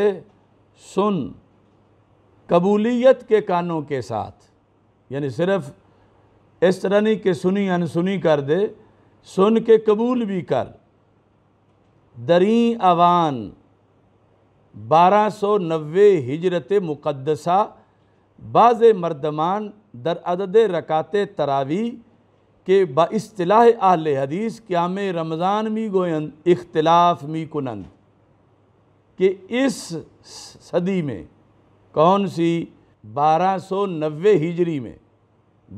सुन कबूलियत के कानों के साथ यानी सिर्फ इस तरह नहीं कि सुनी अनसुनी कर दे सुन के कबूल भी कर दरी आवान 1290 हिजरत मुक़दसा बाज़ मर्दमान दर अदद रकात तरावी के बाह आहल हदीस क्याम रमज़ान मी गोयन इख्तलाफ मी कुनंद कि इस सदी में कौन सी 1290 हिजरी में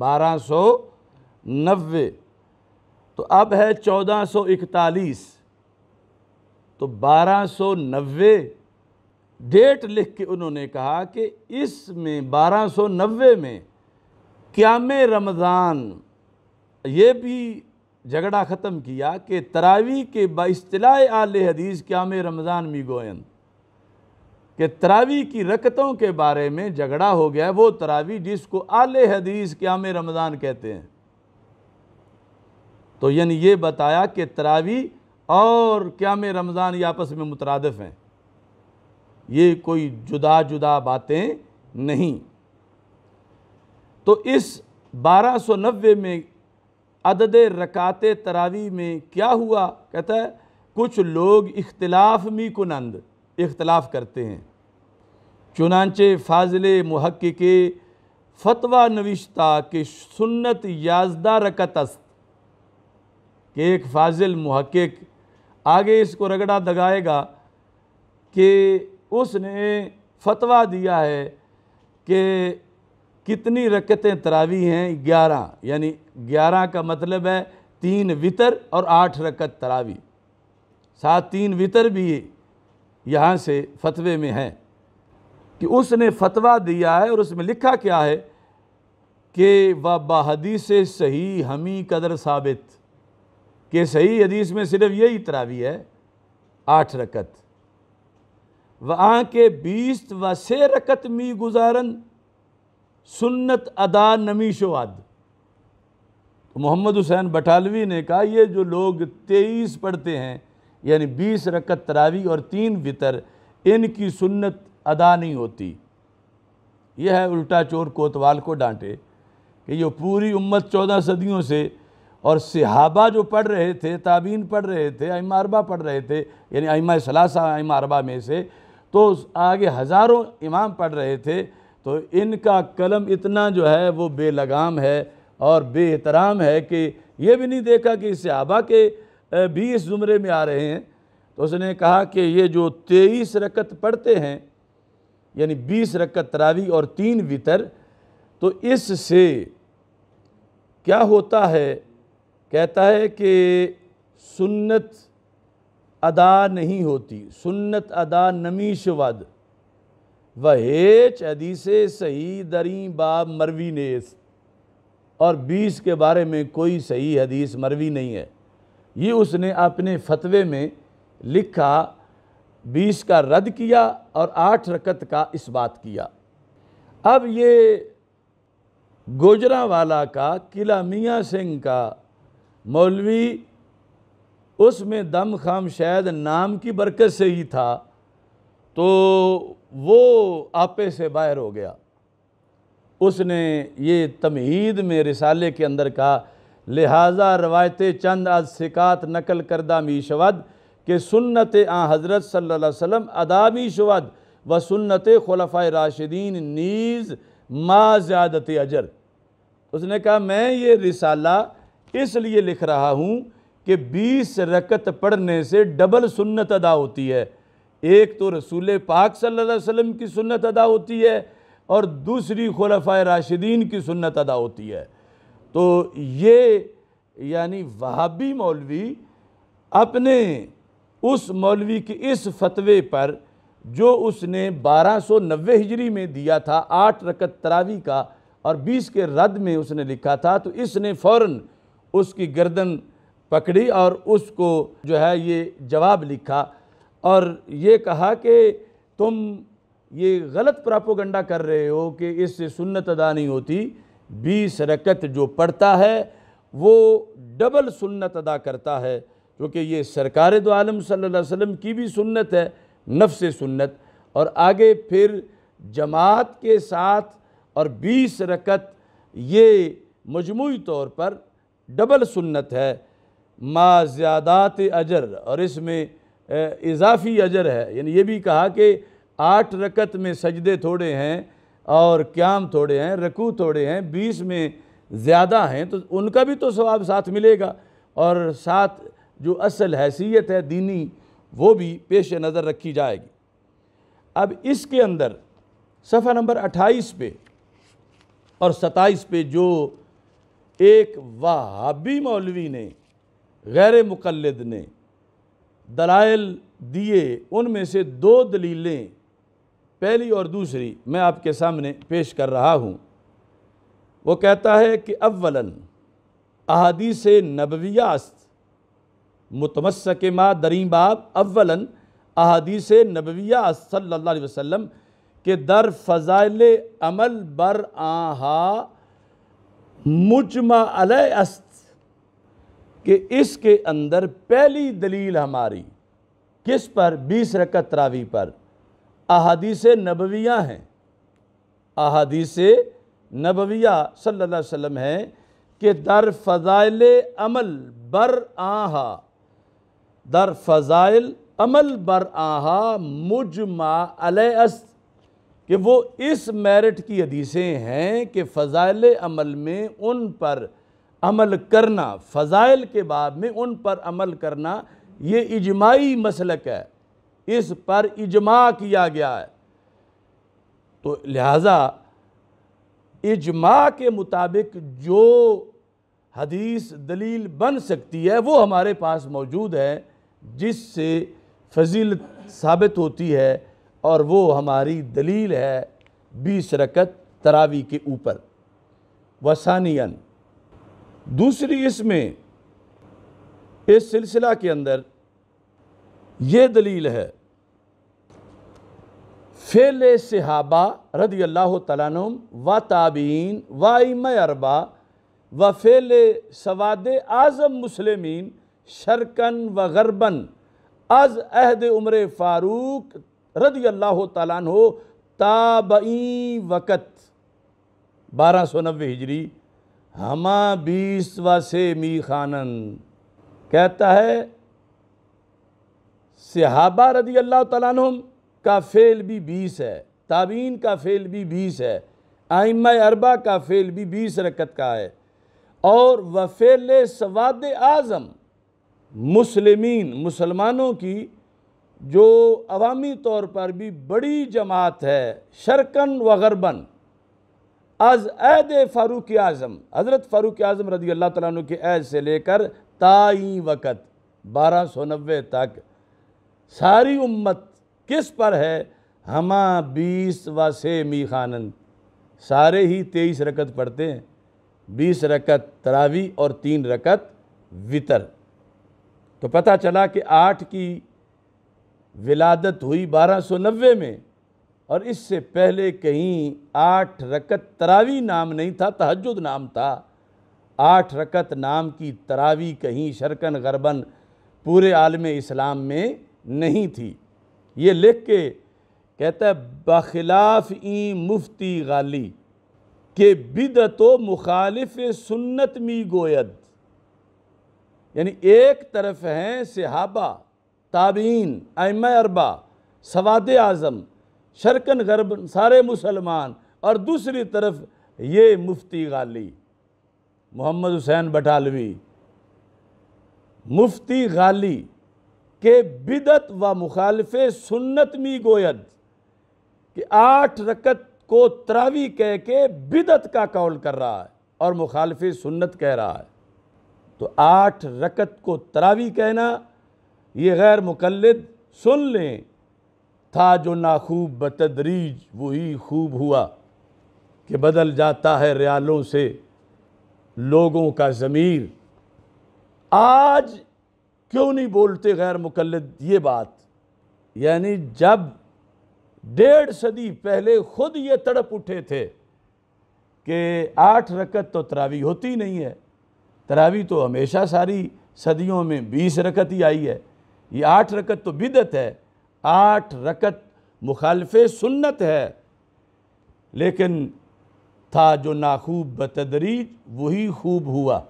1290 तो अब है 1441 तो 1290 डेट लिख के उन्होंने कहा कि इसमें 1290 में क्याम रमज़ान ये भी झगड़ा ख़त्म किया कि तरावी के बाला आल हदीस क्याम रमज़ान मीगोयन कि तरावी की रकतों के बारे में झगड़ा हो गया वो तरावी जिसको आल हदीस क्याम रमज़ान कहते हैं तो यानी ये बताया कि तरावी और क्याम रमज़ान ये आपस में मुतरदफ़ हैं ये कोई जुदा जुदा बातें नहीं तो इस 1290 में अदद रकात तरावी में क्या हुआ कहता है कुछ लोग इख्तलाफ मी कुनंद इख्तलाफ करते हैं चुनाचे फाजिल महक़ के फतवा नविश्ता के सुन्नत याजदा रकत अस्त के एक फाजिल महक़ आगे इसको रगड़ा दगाएगा कि उसने फतवा दिया है कि कितनी रकतें तरावी हैं ग्यारह यानी ग्यारह का मतलब है तीन वितर और आठ रकत तरावी साथ तीन वितर भी यहाँ से फतवे में है कि उसने फतवा दिया है और उसमें लिखा क्या है कि वह बहदी से सही हमी कदर साबित कि सही हदीस में सिर्फ यही तरावी है आठ रकत वहाँ के बीस व से रकत मी गुजारन सुन्नत अदा नमीशोआद तो मोहम्मद हुसैन बटालवी ने कहा ये जो लोग तेईस पढ़ते हैं यानी बीस रकत तरावी और तीन वितर इनकी सुन्नत अदा नहीं होती यह है उल्टा चोर कोतवाल को डांटे कि जो पूरी उम्मत चौदह सदियों से और सिहाबा जो पढ़ रहे थे ताबीन पढ़ रहे थे अमारबा अरबा पढ़ रहे थे यानी अमा सलासा अमारबा अरबा में से तो आगे हज़ारों इमाम पढ़ रहे थे तो इनका कलम इतना जो है वो बेलगाम है और बेहतराम है कि ये भी नहीं देखा कि सहाबा के भी इस ज़ुमरे में आ रहे हैं तो उसने कहा कि ये जो तेईस रकत पढ़ते हैं यानी बीस रकत तरावी और तीन वितर तो इससे क्या होता है कहता है कि सुन्नत अदा नहीं होती सुन्नत अदा नमीश वद वहेच हदीस सही दरी बाब मरवी नेस और बीस के बारे में कोई सही हदीस मरवी नहीं है ये उसने अपने फतवे में लिखा बीस का रद्द किया और आठ रकत का इस बात किया अब ये गोजरा वाला का किला मियाँ सिंह का मौलवी उसमें दम खाम शायद नाम की बरकत से ही था तो वो आपे से बाहर हो गया उसने ये तमहीद में रिसाले के अंदर कहा लिहाजा रवायत चंद आज सिकात नकल करदा मीशवद के सुन्नत आ हज़रत सल्ला वसम अदा मीशवद व सुन्नत खलफ़ा राशिदीन नीज़ मा ज़्यादत अजर उसने कहा मैं ये रिसाला इसलिए लिख रहा हूँ कि 20 रकत पढ़ने से डबल सुन्नत अदा होती है एक तो रसूल पाक सल्लल्लाहु अलैहि वसल्लम की सुन्नत अदा होती है और दूसरी खुलफ़ा राशिदीन की सुन्नत अदा होती है तो ये यानी वहाबी मौलवी अपने उस मौलवी के इस फतवे पर जो उसने 1290 हिजरी में दिया था आठ रकत तरावी का और 20 के रद में उसने लिखा था तो इसने फ़ौर उसकी गर्दन पकड़ी और उसको जो है ये जवाब लिखा और ये कहा कि तुम ये गलत प्रापोगंडा कर रहे हो कि इससे सुन्नत अदा नहीं होती बीस रकत जो पढ़ता है वो डबल सुन्नत अदा करता है क्योंकि ये सरकार दो आलम सल्लल्लाहु अलैहि वसल्लम की भी सुन्नत है नफ्स सुन्नत और आगे फिर जमात के साथ और बीस रकत ये मजमू तौर पर डबल सुन्नत है मा ज़्यादात अजर और इसमें इजाफ़ी अजर है यानी ये भी कहा कि आठ रकत में सजदे थोड़े हैं और क्याम थोड़े हैं रकू थोड़े हैं बीस में ज़्यादा हैं तो उनका भी तो स्वाब साथ मिलेगा और साथ जो असल हैसियत है दीनी वो भी पेश नज़र रखी जाएगी अब इसके अंदर सफ़ा नंबर अट्ठाईस पे और सत्ताईस पे जो एक वहाबी मौलवी ने गैर मुकलद ने दलाइल दिए उनमें से दो दलीलें पहली और दूसरी मैं आपके सामने पेश कर रहा हूँ वो कहता है कि अव्वला अहादीस नबवियास्त मुतमस्क माँ दरी बाब अवला अहादीस नबविया सल्ला वसम के दर फ़ज़ाइल अमल बर आहा मुजमा अस्त कि इसके अंदर पहली दलील हमारी किस पर बीस रकत तरावी पर अहादीस नबविया हैं अहादीस नबविया सल्लल्लाहु अलैहि वसल्लम हैं कि दर फ़ज़ाइल अमल बर आहा दर फ़ज़ाइल अमल बर आहा मुजमा अस कि वो इस मेरिट की हदीसें हैं कि फ़ज़ाइल अमल में उन पर अमल करना फ़ज़ाइल के बाद में उन पर अमल करना ये इजमाही मसलक है इस पर इजमा किया गया है तो लिहाजा इजमा के मुताबिक जो हदीस दलील बन सकती है वो हमारे पास मौजूद है जिससे फजीलत साबित होती है और वो हमारी दलील है बीस रकत तरावी के ऊपर वसानियन दूसरी इसमें इस सिलसिला के अंदर ये दलील है फ़ेल सिहाबा रदी अल्लाह तम व ताबीन व इम अरबा व फ़ेल सवाद आज़म मुसलमिन शरकन व गरबन अज अहद उम्र फ़ारूक रदी अल्लाह तन हो ताबई वक़त बारह सौ नबे हिजरी हमा व से मी खानन कहता है सिहाबा रदी अल्लाह तुम का फ़ेल भी बीस है ताबीन का फ़ेल भी बीस है आइम अरबा का फ़ेल भी बीस रकत का है और वफ़ेल सवाद आज़म मुसलमिन मुसलमानों की जो अवामी तौर पर भी बड़ी जमात है शरकन व गरबन अज ऐद फ़ारूक आज़म हज़रत फ़ारूक आज़म रदी अल्लाह तु के ऐद से लेकर ताई वक़्त बारह सौ नब्बे तक सारी उम्मत किस पर है हमा बीस व से मी खानन सारे ही तेईस रकत पढ़ते हैं बीस रकत तरावी और तीन रकत वितर तो पता चला कि आठ की विलादत हुई बारह सौ नब्बे में और इससे पहले कहीं आठ रकत तरावी नाम नहीं था तहजद नाम था आठ रकत नाम की तरावी कहीं शरकन गरबन पूरे आलम इस्लाम में नहीं थी ये लिख के कहता है बखिलाफ ई मुफ्ती गाली के बिदत मुखालिफ सुन्नत मी गोयद यानी एक तरफ हैं सहाबा ताबीन अम अरबा सवाद आज़म शरकन गरबन सारे मुसलमान और दूसरी तरफ ये मुफ्ती गाली मोहम्मद हुसैन बटालवी मुफ्ती गाली के बिदत व मुखालफ सुन्नत मी गोयद कि आठ रकत को त्रावी कह के बिदत का कौल कर रहा है और मुखालफ सुन्नत कह रहा है तो आठ रकत को त्रावी कहना ये गैर मुकलद सुन लें था जो नाखूब बतदरीज वही खूब हुआ कि बदल जाता है रियालों से लोगों का ज़मीर आज क्यों नहीं बोलते गैर मुकलद ये बात यानी जब डेढ़ सदी पहले ख़ुद ये तड़प उठे थे कि आठ रकत तो तरावी होती नहीं है तरावी तो हमेशा सारी सदियों में बीस रकत ही आई है ये आठ रकत तो बिदत है आठ रकत मुखालफ सुन्नत है लेकिन था जो नाखूब बतदरीज वही खूब हुआ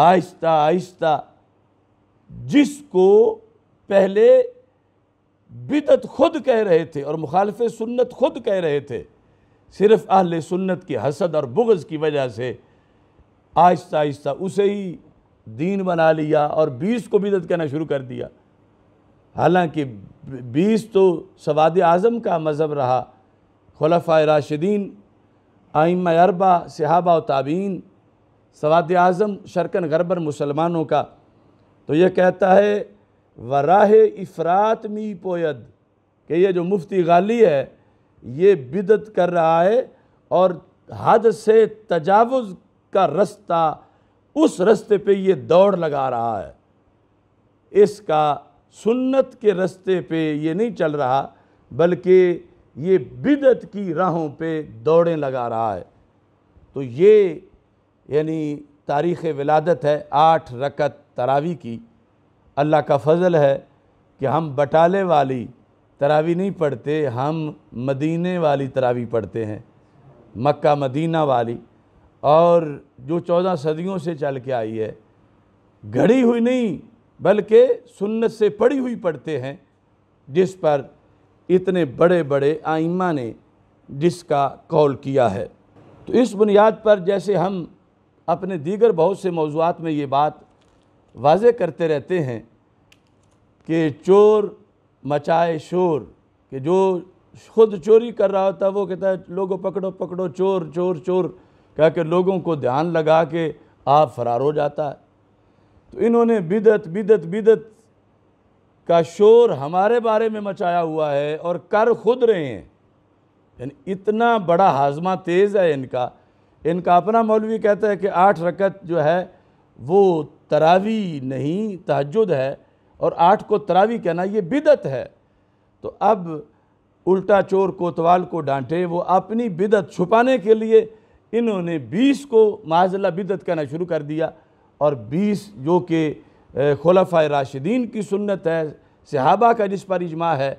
आहिस्ता आहिस्ता जिसको पहले बिदत खुद कह रहे थे और मुखालफ सुन्नत खुद कह रहे थे सिर्फ अहल सुन्नत की हसद और बुगज़ की वजह से आहिस्ता आहिस्ता उसे ही दीन बना लिया और बीस को बिदत कहना शुरू कर दिया हालांकि बीस तो सवाद आज़म का मज़हब रहा खलफ़ा राशिदीन आइम अरबा सिहाबा ताबीन सवाद आज़म शरकन गरबर मुसलमानों का तो यह कहता है वराह इफ़रात मी पोयद कि यह जो मुफ्ती गाली है ये बिदत कर रहा है और हद से तजावज़ का रास्ता उस रास्ते पे ये दौड़ लगा रहा है इसका सुन्नत के रस्ते पे ये नहीं चल रहा बल्कि ये बिदत की राहों पे दौड़ें लगा रहा है तो ये यानी तारीख़ विलादत है आठ रकत तरावी की अल्लाह का फजल है कि हम बटाले वाली तरावी नहीं पढ़ते हम मदीने वाली तरावी पढ़ते हैं मक्का मदीना वाली और जो चौदह सदियों से चल के आई है घड़ी हुई नहीं बल्कि सुन्नत से पढ़ी हुई पढ़ते हैं जिस पर इतने बड़े बड़े आइमा ने जिसका कौल किया है तो इस बुनियाद पर जैसे हम अपने दीगर बहुत से मौजूद में ये बात वाज करते रहते हैं कि चोर मचाए शोर कि जो खुद चोरी कर रहा होता है वो कहता है लोगों पकड़ो पकड़ो चोर चोर चोर कह के लोगों को ध्यान लगा के आप फरार हो जाता है तो इन्होंने बिदत बिदत बिदत का शोर हमारे बारे में मचाया हुआ है और कर खुद रहे हैं यानी इतना बड़ा हाजमा तेज़ है इनका इनका अपना मौलवी कहता है कि आठ रकत जो है वो तरावी नहीं तहजद है और आठ को तरावी कहना ये बिदत है तो अब उल्टा चोर कोतवाल को डांटे वो अपनी बिदत छुपाने के लिए इन्होंने बीस को माजिला बिदत कहना शुरू कर दिया और बीस जो कि खलफा राशिदीन की सुन्नत है सहाबा का जिस पर इजमा है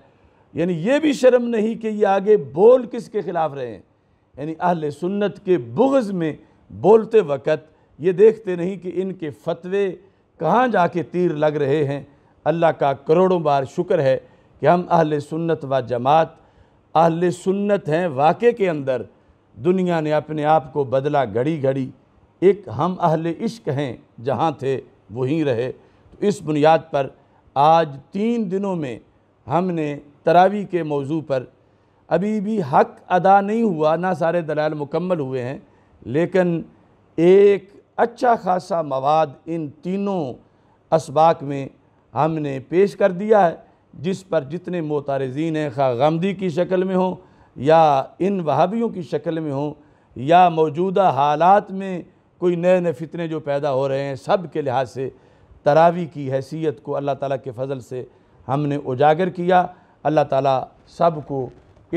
यानी ये भी शर्म नहीं कि ये आगे बोल किसके ख़िलाफ़ रहे हैं यानी अहल सुन्नत के बुगज़ में बोलते वक़्त ये देखते नहीं कि इनके फतवे कहाँ जा के तीर लग रहे हैं अल्लाह का करोड़ों बार शुक्र है कि हम अहल सुन्नत व जमात अहल सुन्नत हैं वाक़े के अंदर दुनिया ने अपने आप को बदला घड़ी घड़ी एक हम अहल इश्क हैं जहाँ थे वहीं रहे तो इस बुनियाद पर आज तीन दिनों में हमने तरावी के मौजू पर अभी भी हक अदा नहीं हुआ ना सारे दलाल मुकम्मल हुए हैं लेकिन एक अच्छा खासा मवाद इन तीनों इसबाक में हमने पेश कर दिया है जिस पर जितने मोतारजीन हैं खा गमदी की शक्ल में हों या इन वहाबियों की शक्ल में हों या मौजूदा हालात में कोई नए नए फितने जो पैदा हो रहे हैं सब के लिहाज से तरावी की हैसियत को अल्लाह ताला के फजल से हमने उजागर किया अल्लाह ताला सब को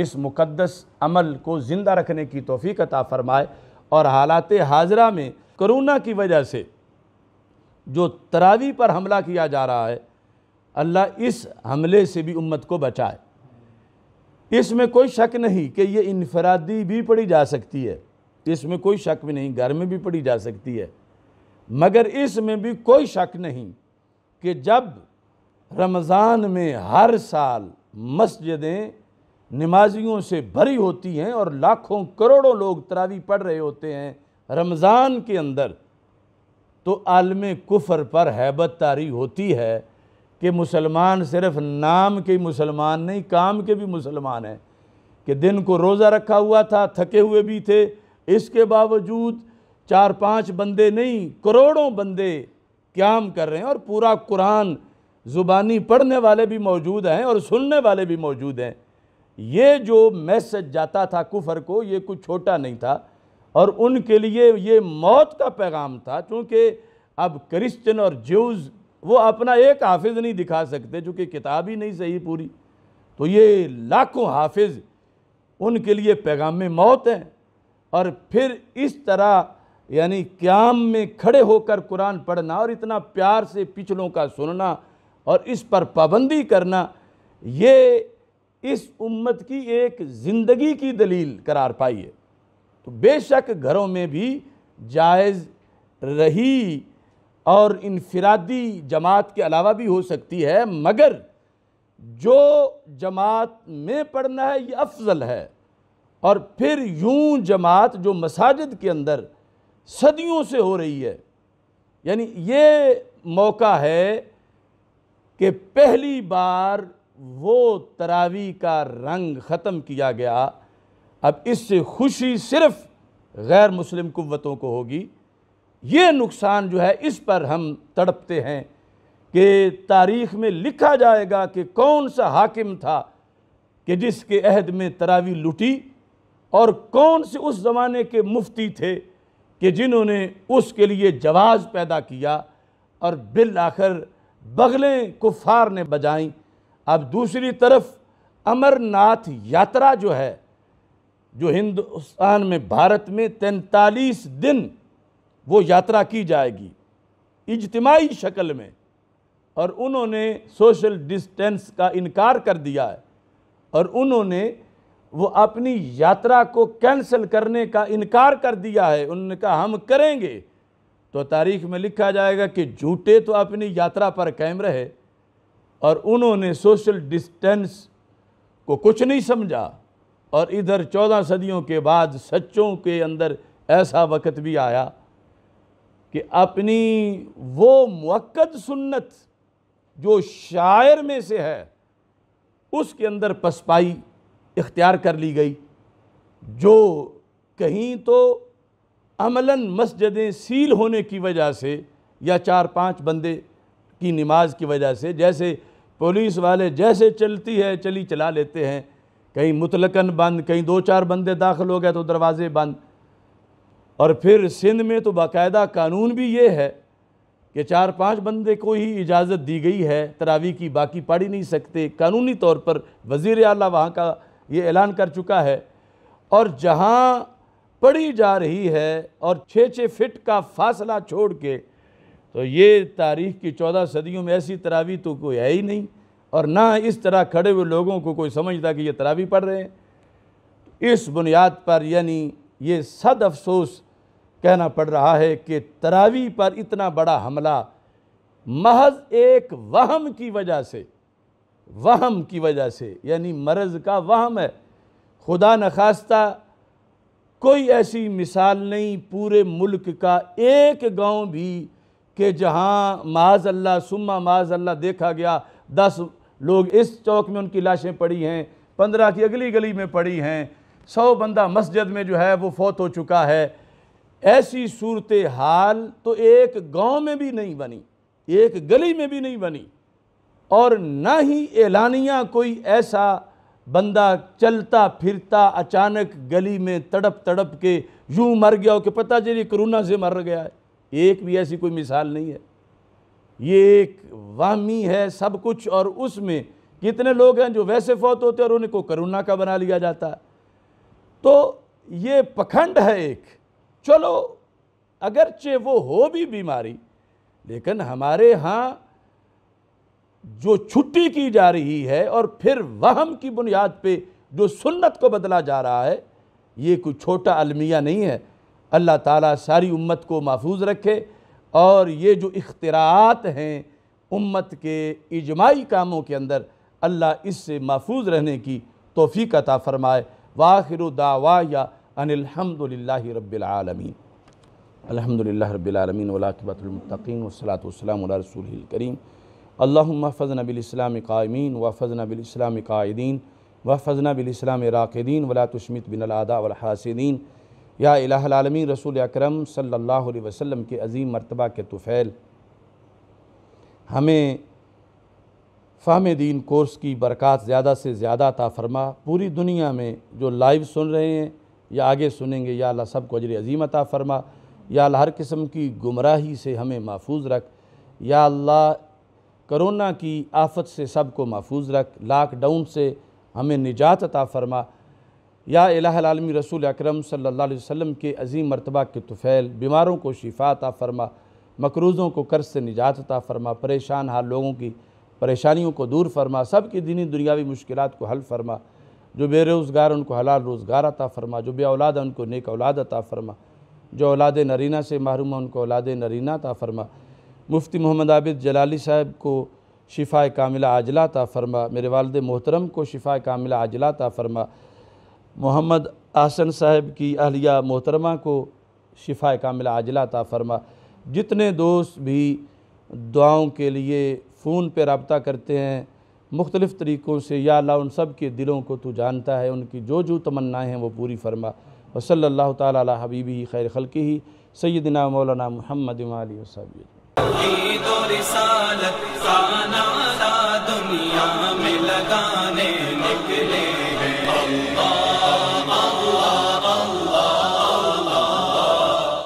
इस मुकद्दस अमल को ज़िंदा रखने की तोफ़ी अता फ़रमाए और हालात हाजरा में करोना की वजह से जो तरावी पर हमला किया जा रहा है अल्लाह इस हमले से भी उम्मत को बचाए इसमें कोई शक नहीं कि ये इनफरादी भी पड़ी जा सकती है इसमें कोई शक भी नहीं घर में भी पढ़ी जा सकती है मगर इसमें भी कोई शक नहीं कि जब रमज़ान में हर साल मस्जिदें नमाजियों से भरी होती हैं और लाखों करोड़ों लोग तरावी पढ़ रहे होते हैं रमज़ान के अंदर तो आलम कुफर पर हैबत तारी होती है कि मुसलमान सिर्फ नाम के मुसलमान नहीं काम के भी मुसलमान हैं कि दिन को रोज़ा रखा हुआ था थके हुए भी थे इसके बावजूद चार पांच बंदे नहीं करोड़ों बंदे क्याम कर रहे हैं और पूरा कुरान ज़ुबानी पढ़ने वाले भी मौजूद हैं और सुनने वाले भी मौजूद हैं ये जो मैसेज जाता था कुफर को ये कुछ छोटा नहीं था और उनके लिए ये मौत का पैगाम था क्योंकि अब क्रिश्चन और ज्यूज़ वो अपना एक हाफिज़ नहीं दिखा सकते चूँकि किताब ही नहीं सही पूरी तो ये लाखों हाफिज़ उनके लिए पैगाम मौत हैं और फिर इस तरह यानी क्याम में खड़े होकर कुरान पढ़ना और इतना प्यार से पिछलों का सुनना और इस पर पाबंदी करना ये इस उम्मत की एक ज़िंदगी की दलील करार पाई है तो बेशक घरों में भी जायज़ रही और इनफरादी जमात के अलावा भी हो सकती है मगर जो जमात में पढ़ना है ये अफजल है और फिर यूं जमात जो मसाजिद के अंदर सदियों से हो रही है यानी ये मौका है कि पहली बार वो तरावी का रंग ख़त्म किया गया अब इससे खुशी सिर्फ़ गैर मुस्लिम कुतों को होगी ये नुकसान जो है इस पर हम तड़पते हैं कि तारीख़ में लिखा जाएगा कि कौन सा हाकिम था कि जिसके अहद में तरावी लुटी और कौन से उस ज़माने के मुफ्ती थे कि जिन्होंने उसके लिए जवाज़ पैदा किया और बिल आखिर बगलें कुफार ने बजाई अब दूसरी तरफ अमरनाथ यात्रा जो है जो हिंदुस्तान में भारत में तैंतालीस दिन वो यात्रा की जाएगी इजतमाही शक्ल में और उन्होंने सोशल डिस्टेंस का इनकार कर दिया है और उन्होंने वो अपनी यात्रा को कैंसिल करने का इनकार कर दिया है उन्होंने कहा हम करेंगे तो तारीख में लिखा जाएगा कि झूठे तो अपनी यात्रा पर कायम रहे और उन्होंने सोशल डिस्टेंस को कुछ नहीं समझा और इधर चौदह सदियों के बाद सच्चों के अंदर ऐसा वक़्त भी आया कि अपनी वो मक्द सुन्नत जो शायर में से है उसके अंदर पसपाई इख्तियार कर ली गई जो कहीं तो अमलन मस्जिदें सील होने की वजह से या चार पांच बंदे की नमाज की वजह से जैसे पुलिस वाले जैसे चलती है चली चला लेते हैं कहीं मुतलकन बंद कहीं दो चार बंदे दाखिल हो गए तो दरवाज़े बंद और फिर सिंध में तो बाकायदा कानून भी ये है कि चार पांच बंदे को ही इजाज़त दी गई है तरावी की बाकी पढ़ ही नहीं सकते कानूनी तौर पर वज़ी अला वहाँ का ये ऐलान कर चुका है और जहाँ पड़ी जा रही है और छः छः फिट का फासला छोड़ के तो ये तारीख की चौदह सदियों में ऐसी तरावी तो कोई है ही नहीं और ना इस तरह खड़े हुए लोगों को कोई समझता कि ये तरावी पढ़ रहे हैं इस बुनियाद पर यानी ये सद अफसोस कहना पड़ रहा है कि तरावी पर इतना बड़ा हमला महज एक वहम की वजह से वहम की वजह से यानी मर्ज़ का वहम है खुदा नखास्ता कोई ऐसी मिसाल नहीं पूरे मुल्क का एक गांव भी कि जहां माज अल्लाह सुम्मा माज अल्लाह देखा गया दस लोग इस चौक में उनकी लाशें पड़ी हैं पंद्रह की अगली गली में पड़ी हैं सौ बंदा मस्जिद में जो है वो फौत हो चुका है ऐसी सूरत हाल तो एक गांव में भी नहीं बनी एक गली में भी नहीं बनी और ना ही एलानिया कोई ऐसा बंदा चलता फिरता अचानक गली में तड़प तड़प के यूं मर गया हो कि पता चलिए कोरोना से मर गया है एक भी ऐसी कोई मिसाल नहीं है ये एक वामी है सब कुछ और उसमें कितने लोग हैं जो वैसे फौत होते हैं और उनको करुणा का बना लिया जाता है तो ये पखंड है एक चलो अगरचे वो हो भी बीमारी लेकिन हमारे यहाँ जो छुट्टी की जा रही है और फिर वहम की बुनियाद पे जो सुन्नत को बदला जा रहा है ये कोई छोटा अलमिया नहीं है अल्लाह ताला सारी उम्मत को महफूज रखे और ये जो इख्तरात हैं उम्मत के इजमाई कामों के अंदर अल्लाह इससे महफूज रहने की तोफ़ी अता फ़रमाए वाखिर दावा या अनिलहमदिल्ला रबालमीन अलहमदिल्ला रबालमीन वलाकबतमतिन वसलात वसलम रसूल करीम अल्लाम फ़ज़न बिलस्लाम कायमीन व फ़ज़न बिलस्लाम कायदीन व फ़ज़न बिलस्लाम राकदीन वला तशमित बिन अदा वलहासदीन या इलामी रसूल अक्रम सल्ला वसम के अज़ीम मरतबा के तुफ़ैल हमें फ़ाहम दीन कोर्स की बरक़ात ज़्यादा से ज़्यादा ता फरमा पूरी दुनिया में जो लाइव सुन रहे हैं या आगे सुनेंगे या अल्लाह सब को अजर अजीम अता फरमा या अल्लाह हर किस्म की गुमराही से हमें महफूज रख या अल्लाह करोना की आफत से सबको महफूज रख लॉकडाउन से हमें निजात अता फरमा या इलामी रसूल अकरम सल्लल्लाहु अलैहि वसल्लम के अजीम मरतबा के तुफ़ैल बीमारों को शिफा अता फरमा मकरूज़ों को कर्ज से निजात अता फरमा परेशान हाल लोगों की परेशानियों को दूर फरमा सब की दीनी दुनियावी मुश्किल को हल फरमा जो बेरोज़गार उनको हलाल रोज़गार अता फरमा जो बे औलाद उनको नेक औलाद अता फरमा जो औलाद नरीना से महरूम उनको औलाद नरीना अता फरमा मुफ्ती मोहम्मद आबिद जलाली साहब को शिफा कामिला आजला ता फरमा मेरे वालद मोहतरम को शिफा कामिला आजला ता फरमा मोहम्मद आसन साहब की अहलिया मोहतरमा को शिफा कामिला आजला ता फरमा जितने दोस्त भी दुआओं के लिए फ़ोन पर रबता करते हैं मुख्तलिफ़ तरीक़ों से या अल्लाह उन सब के दिलों को तो जानता है उनकी जो जो तमन्नाएँ हैं वो पूरी फरमा वसल्ला तबीबी खैर खल की ही सैदना मौलाना महमद वाली वसाबी दुनिया में लगाने निकले